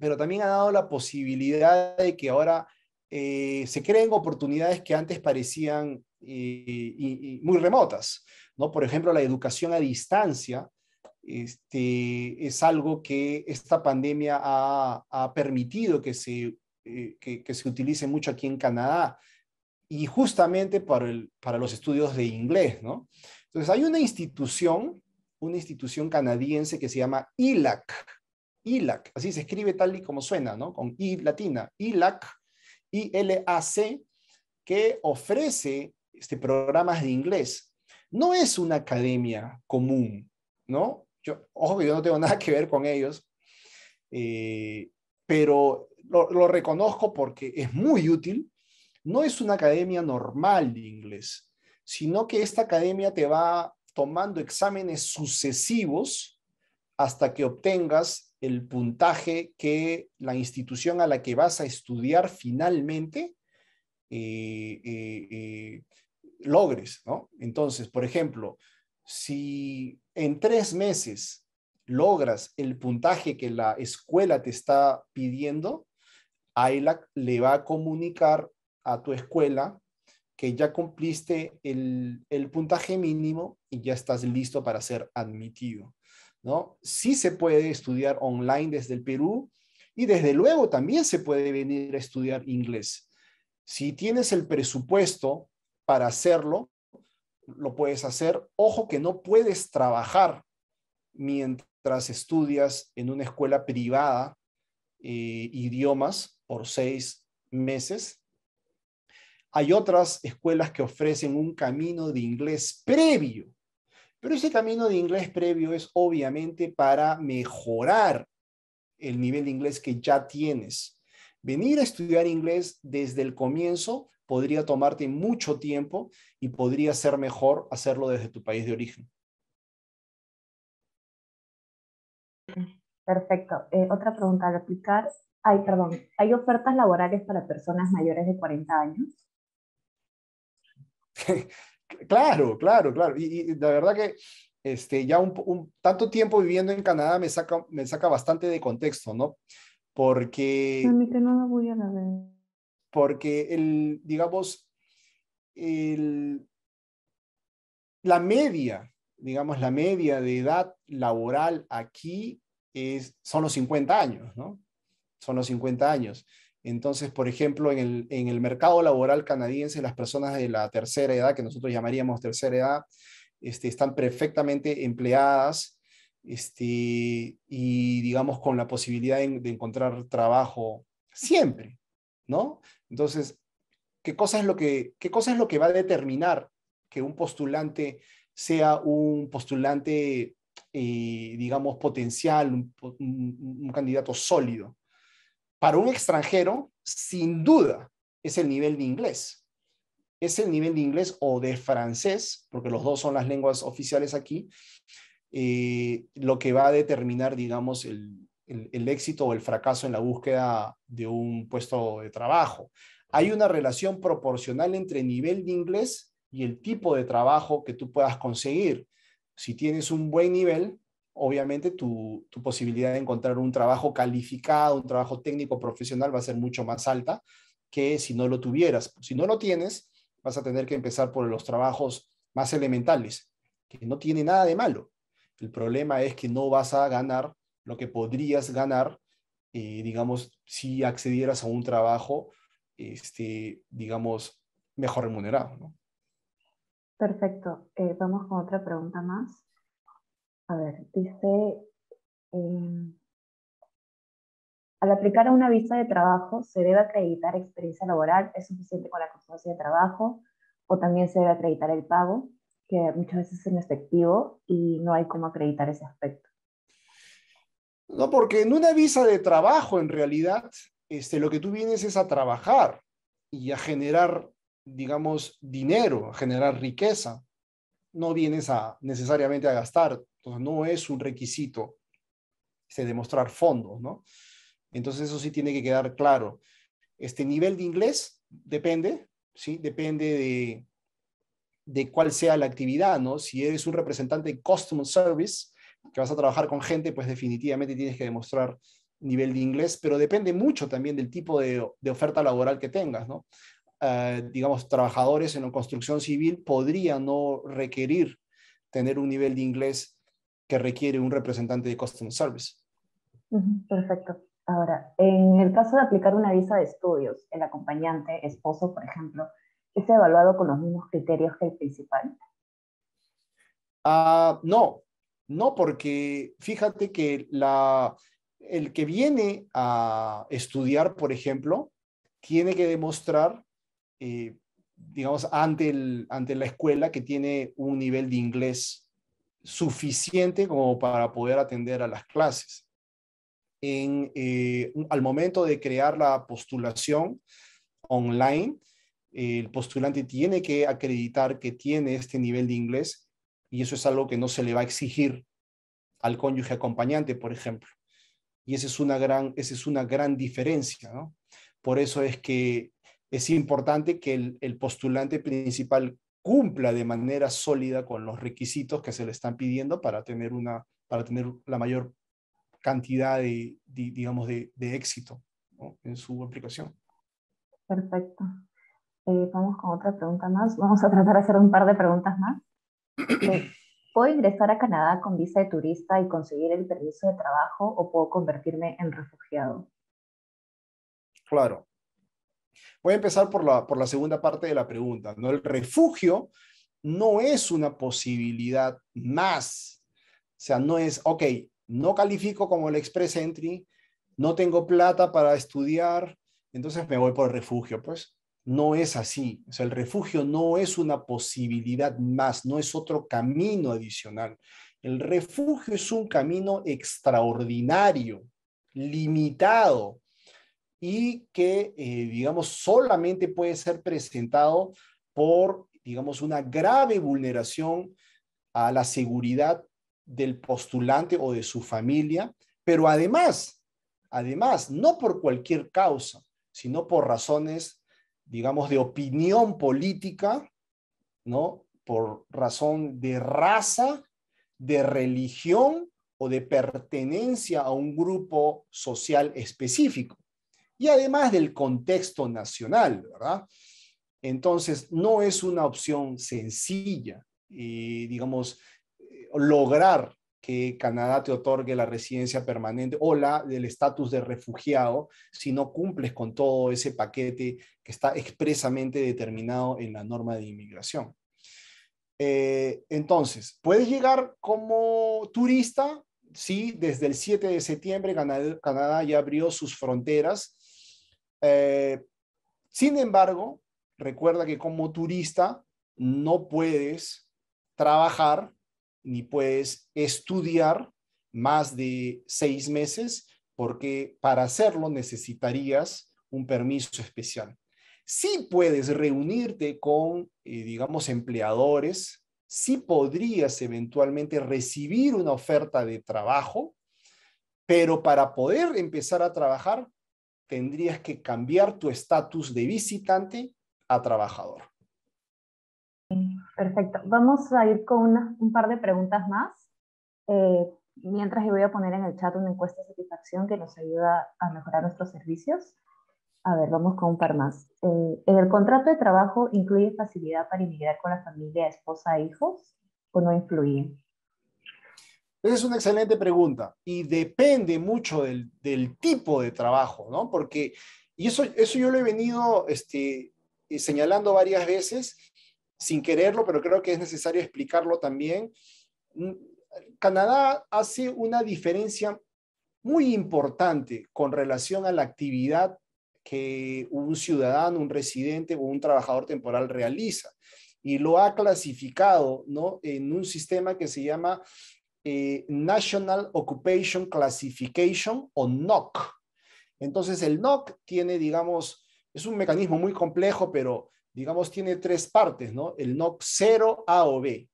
pero también ha dado la posibilidad de que ahora eh, se creen oportunidades que antes parecían y, muy remotas. ¿no? Por ejemplo, la educación a distancia este, es algo que esta pandemia ha, permitido que se, eh, se utilice mucho aquí en Canadá y justamente para, el, para los estudios de inglés. Entonces, hay una institución, una institución canadiense que se llama ILAC. ILAC, así se escribe tal y como suena, ¿no? Con I latina, ILAC, I-L-A-C, que ofrece este, programas de inglés. No es una academia común, ¿no? Yo, ojo que yo no tengo nada que ver con ellos, eh, pero lo, reconozco porque es muy útil. No es una academia normal de inglés, sino que esta academia te va tomando exámenes sucesivos hasta que obtengas el puntaje que la institución a la que vas a estudiar finalmente eh, eh, logres, ¿no? Entonces, por ejemplo, si en tres meses logras el puntaje que la escuela te está pidiendo, AILAC le va a comunicar a tu escuela que ya cumpliste el, el, puntaje mínimo y ya estás listo para ser admitido, ¿no? Sí se puede estudiar online desde el Perú y desde luego también se puede venir a estudiar inglés. Si tienes el presupuesto para hacerlo, lo puedes hacer. Ojo que no puedes trabajar mientras estudias en una escuela privada eh, idiomas por seis meses. Hay otras escuelas que ofrecen un camino de inglés previo, pero ese camino de inglés previo es obviamente para mejorar el nivel de inglés que ya tienes. Venir a estudiar inglés desde el comienzo podría tomarte mucho tiempo y podría ser mejor hacerlo desde tu país de origen. Perfecto. Eh, otra pregunta al aplicar. Ay, perdón. ¿Hay ofertas laborales para personas mayores de 40 años? claro, claro, claro. Y, la verdad que este, ya un, tanto tiempo viviendo en Canadá me saca, me saca bastante de contexto, ¿no? Porque... A que no lo voy a ver porque el, digamos, la media, digamos, la media de edad laboral aquí es, son los 50 años, ¿no? Son los 50 años. Entonces, por ejemplo, en el, en el mercado laboral canadiense, las personas de la tercera edad, que nosotros llamaríamos tercera edad, este, están perfectamente empleadas este, y, digamos, con la posibilidad de, de encontrar trabajo siempre, ¿no? Entonces, ¿qué cosa es lo que, qué cosa es lo que va a determinar que un postulante sea un postulante, eh, digamos, potencial, un, candidato sólido? Para un extranjero, sin duda, es el nivel de inglés es el nivel de inglés o de francés, porque los dos son las lenguas oficiales aquí, eh, lo que va a determinar, digamos, el, el, éxito o el fracaso en la búsqueda de un puesto de trabajo. Hay una relación proporcional entre nivel de inglés y el tipo de trabajo que tú puedas conseguir. Si tienes un buen nivel, obviamente tu, tu, posibilidad de encontrar un trabajo calificado, un trabajo técnico profesional va a ser mucho más alta que si no lo tuvieras. Si no lo tienes, vas a tener que empezar por los trabajos más elementales, que no tiene nada de malo. El problema es que no vas a ganar lo que podrías ganar, eh, digamos, si accedieras a un trabajo, este, digamos, mejor remunerado. Perfecto. Eh, vamos con otra pregunta más. A ver, dice, em, al aplicar a una visa de trabajo, ¿se debe acreditar experiencia laboral? ¿Es suficiente con la constancia de trabajo? ¿O también se debe acreditar el pago? Que muchas veces es en efectivo y no hay cómo acreditar ese aspecto. No, porque en una visa de trabajo, en realidad, este, lo que tú vienes es a trabajar y a generar, digamos, dinero, a generar riqueza. No vienes a necesariamente a gastar. Entonces, no es un requisito este, demostrar fondos, ¿no? Entonces, eso sí tiene que quedar claro. Este nivel de inglés depende, ¿sí? Depende de, de cuál sea la actividad, ¿no? Si eres un representante de Customer Service, que vas a trabajar con gente, pues definitivamente tienes que demostrar nivel de inglés, pero depende mucho también del tipo de, oferta laboral que tengas, ¿no? Ah, digamos, trabajadores en la construcción civil podrían no requerir tener un nivel de inglés que requiere un representante de custom Service. Perfecto. Ahora, en el caso de aplicar una visa de estudios, el acompañante, esposo, por ejemplo, ¿es evaluado con los mismos criterios que el principal? Ah, no, no, porque fíjate que el que viene a estudiar, por ejemplo, tiene que demostrar, eh, digamos, ante, la escuela que tiene un nivel de inglés suficiente como para poder atender a las clases. Eh, al momento de crear la postulación online, el postulante tiene que acreditar que tiene este nivel de inglés y eso es algo que no se le va a exigir al cónyuge acompañante, por ejemplo. Y esa es una gran, esa es una gran diferencia, ¿no? Por eso es que es importante que el, postulante principal cumpla de manera sólida con los requisitos que se le están pidiendo para tener, una, para tener la mayor cantidad de, digamos, de, éxito en su aplicación. Perfecto. Eh, vamos con otra pregunta más. Vamos a tratar de hacer un par de preguntas más. ¿Puedo ingresar a Canadá con visa de turista y conseguir el permiso de trabajo o puedo convertirme en refugiado? Claro. Voy a empezar por la, por la segunda parte de la pregunta. ¿no? El refugio no es una posibilidad más. O sea, no es, ok, no califico como el Express Entry, no tengo plata para estudiar, entonces me voy por refugio. Pues no es así. O sea, el refugio no es una posibilidad más, no es otro camino adicional. El refugio es un camino extraordinario, limitado y que, eh, digamos, solamente puede ser presentado por, digamos, una grave vulneración a la seguridad del postulante o de su familia, pero además, además, no por cualquier causa, sino por razones digamos, de opinión política, ¿no? Por razón de raza, de religión o de pertenencia a un grupo social específico. Y además del contexto nacional, ¿verdad? Entonces, no es una opción sencilla, eh, digamos, eh, lograr que Canadá te otorgue la residencia permanente o la del estatus de refugiado si no cumples con todo ese paquete que está expresamente determinado en la norma de inmigración. Eh, entonces, ¿puedes llegar como turista? Sí, desde el 7 de septiembre Canadá, ya abrió sus fronteras. Eh, sin embargo, recuerda que como turista no puedes trabajar ni puedes estudiar más de seis meses porque para hacerlo necesitarías un permiso especial. Sí puedes reunirte con, eh, digamos, empleadores, sí podrías eventualmente recibir una oferta de trabajo, pero para poder empezar a trabajar tendrías que cambiar tu estatus de visitante a trabajador. Perfecto. Vamos a ir con un par de preguntas más. Eh, mientras yo voy a poner en el chat una encuesta de satisfacción que nos ayuda a mejorar nuestros servicios. A ver, vamos con un par más. Eh, ¿El contrato de trabajo incluye facilidad para inmigrar con la familia, esposa e hijos o no influye? Esa es una excelente pregunta y depende mucho del, tipo de trabajo, ¿no? Porque, y eso, eso yo lo he venido este, eh, señalando varias veces, sin quererlo, pero creo que es necesario explicarlo también. Mm, Canadá hace una diferencia muy importante con relación a la actividad que un ciudadano, un residente o un trabajador temporal realiza. Y lo ha clasificado ¿no? en un sistema que se llama eh, National Occupation Classification o NOC. Entonces el NOC tiene, digamos, es un mecanismo muy complejo, pero digamos, tiene tres partes, ¿no? El NOC 0, A o B.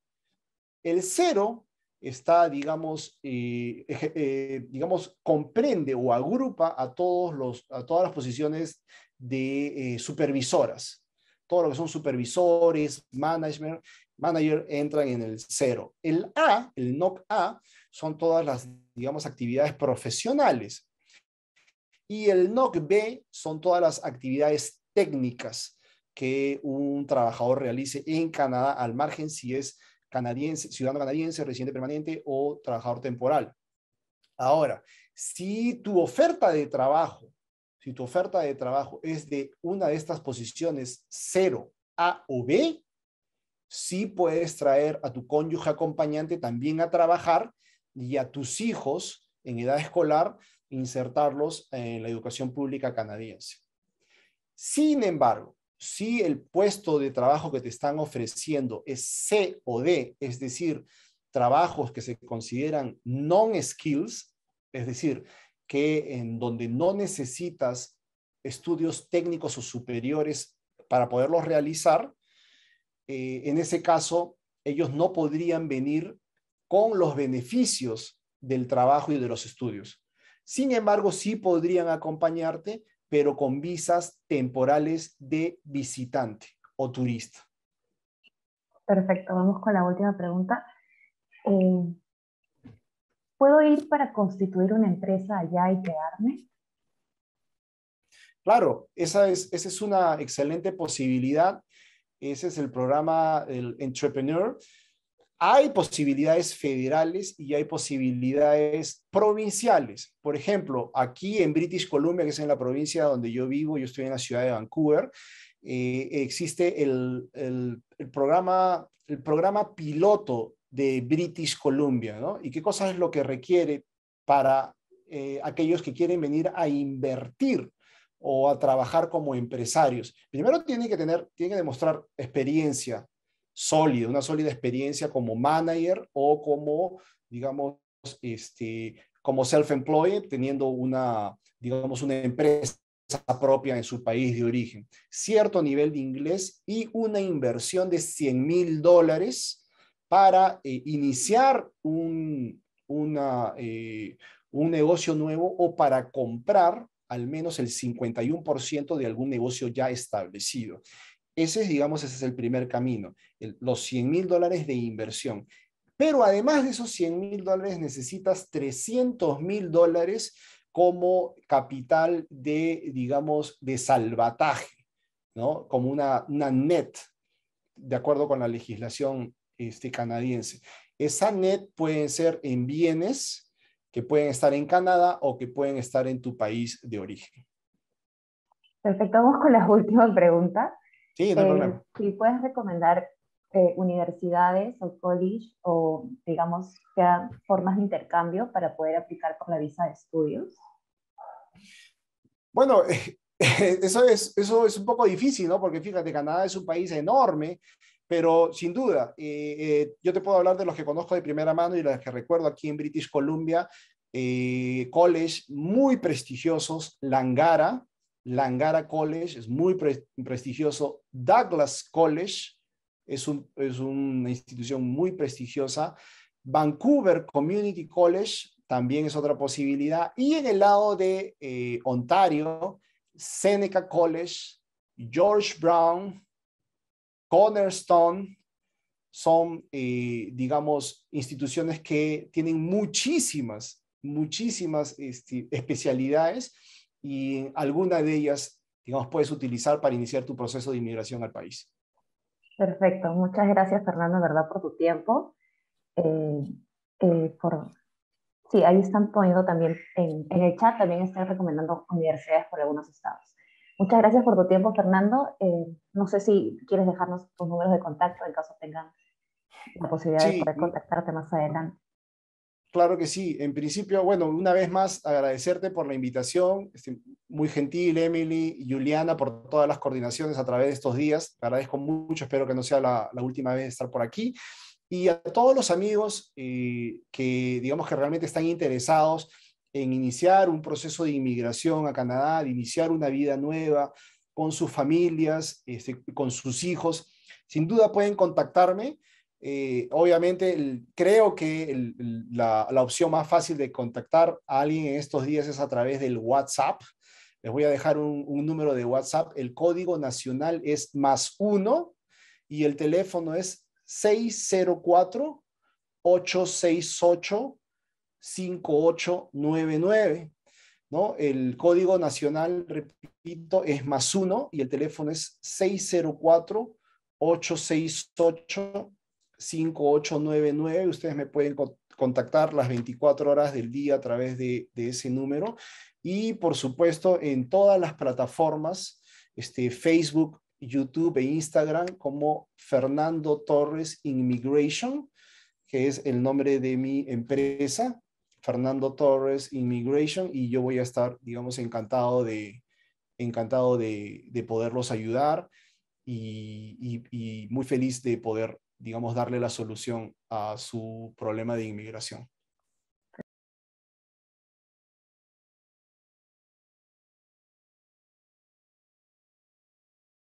El 0 está, digamos, eh, eh, digamos, comprende o agrupa a, todos los, a todas las posiciones de eh, supervisoras. Todo lo que son supervisores, management, manager entran en el 0. El A, el NOC A, son todas las, digamos, actividades profesionales. Y el NOC B son todas las actividades técnicas que un trabajador realice en Canadá al margen si es canadiense, ciudadano canadiense, residente permanente o trabajador temporal. Ahora, si tu oferta de trabajo, si tu oferta de trabajo es de una de estas posiciones 0, A o B, sí puedes traer a tu cónyuge acompañante también a trabajar y a tus hijos en edad escolar insertarlos en la educación pública canadiense. Sin embargo, si el puesto de trabajo que te están ofreciendo es C o D, es decir, trabajos que se consideran non-skills, es decir, que en donde no necesitas estudios técnicos o superiores para poderlos realizar, eh, en ese caso, ellos no podrían venir con los beneficios del trabajo y de los estudios. Sin embargo, sí podrían acompañarte pero con visas temporales de visitante o turista. Perfecto, vamos con la última pregunta. Eh, ¿Puedo ir para constituir una empresa allá y quedarme? Claro, esa es, esa es una excelente posibilidad. Ese es el programa, el Entrepreneur, hay posibilidades federales y hay posibilidades provinciales. Por ejemplo, aquí en British Columbia, que es en la provincia donde yo vivo, yo estoy en la ciudad de Vancouver, eh, existe el, programa, piloto de British Columbia, ¿no? ¿Y qué cosas es lo que requiere para eh, aquellos que quieren venir a invertir o a trabajar como empresarios? Primero tiene que tener, tienen que demostrar experiencia sólida, una sólida experiencia como manager o como, digamos, este, como self-employed, teniendo una, digamos, una empresa propia en su país de origen, cierto nivel de inglés y una inversión de 100 mil dólares para eh, iniciar eh, un negocio nuevo o para comprar al menos el 51% de algún negocio ya establecido. Ese es, digamos, ese es el primer camino, los 100 mil dólares de inversión. Pero además de esos 100 mil dólares, necesitas 300 mil dólares como capital de, digamos, de salvataje, ¿no? Como una, net, de acuerdo con la legislación este, canadiense. Esa net puede ser en bienes que pueden estar en Canadá o que pueden estar en tu país de origen. Perfecto, vamos con la última pregunta. Sí, no eh, problema. Si puedes recomendar eh, universidades o college o digamos que formas de intercambio para poder aplicar con la visa de estudios? Bueno, eso es, eso es un poco difícil, ¿no? Porque fíjate, Canadá es un país enorme, pero sin duda, eh, yo te puedo hablar de los que conozco de primera mano y los que recuerdo aquí en British Columbia, eh, college muy prestigiosos, Langara, Langara College es muy prestigioso, Douglas College es, una institución muy prestigiosa, Vancouver Community College también es otra posibilidad, y en el lado de eh, Ontario, Seneca College, George Brown, Cornerstone, son, eh, digamos, instituciones que tienen muchísimas, muchísimas este, especialidades y alguna de ellas, digamos, puedes utilizar para iniciar tu proceso de inmigración al país. Perfecto, muchas gracias Fernando, ¿verdad? Por tu tiempo. Eh, eh, por... Sí, ahí están poniendo también, en, el chat también están recomendando universidades por algunos estados. Muchas gracias por tu tiempo, Fernando. Eh, no sé si quieres dejarnos tus números de contacto en caso tengan la posibilidad de poder contactarte más adelante. Claro que sí. En principio, bueno, una vez más agradecerte por la invitación. Este, muy gentil, Emily y Juliana, por todas las coordinaciones a través de estos días. Te agradezco mucho. Espero que no sea la, última vez de estar por aquí. Y a todos los amigos eh, que, digamos, que realmente están interesados en iniciar un proceso de inmigración a Canadá, de iniciar una vida nueva con sus familias, este, con sus hijos, sin duda pueden contactarme eh, obviamente, creo que la, opción más fácil de contactar a alguien en estos días es a través del WhatsApp. Les voy a dejar un, número de WhatsApp. El código nacional es más uno y el teléfono es 604-868-5899. ¿no? El código nacional, repito, es más uno y el teléfono es 604 868 5899. Ustedes me pueden contactar las 24 horas del día a través de, ese número. Y por supuesto, en todas las plataformas, este, Facebook, YouTube e Instagram, como Fernando Torres Immigration, que es el nombre de mi empresa, Fernando Torres Immigration, y yo voy a estar, digamos, encantado de, encantado de, poderlos ayudar. y, muy feliz de poder digamos, darle la solución a su problema de inmigración.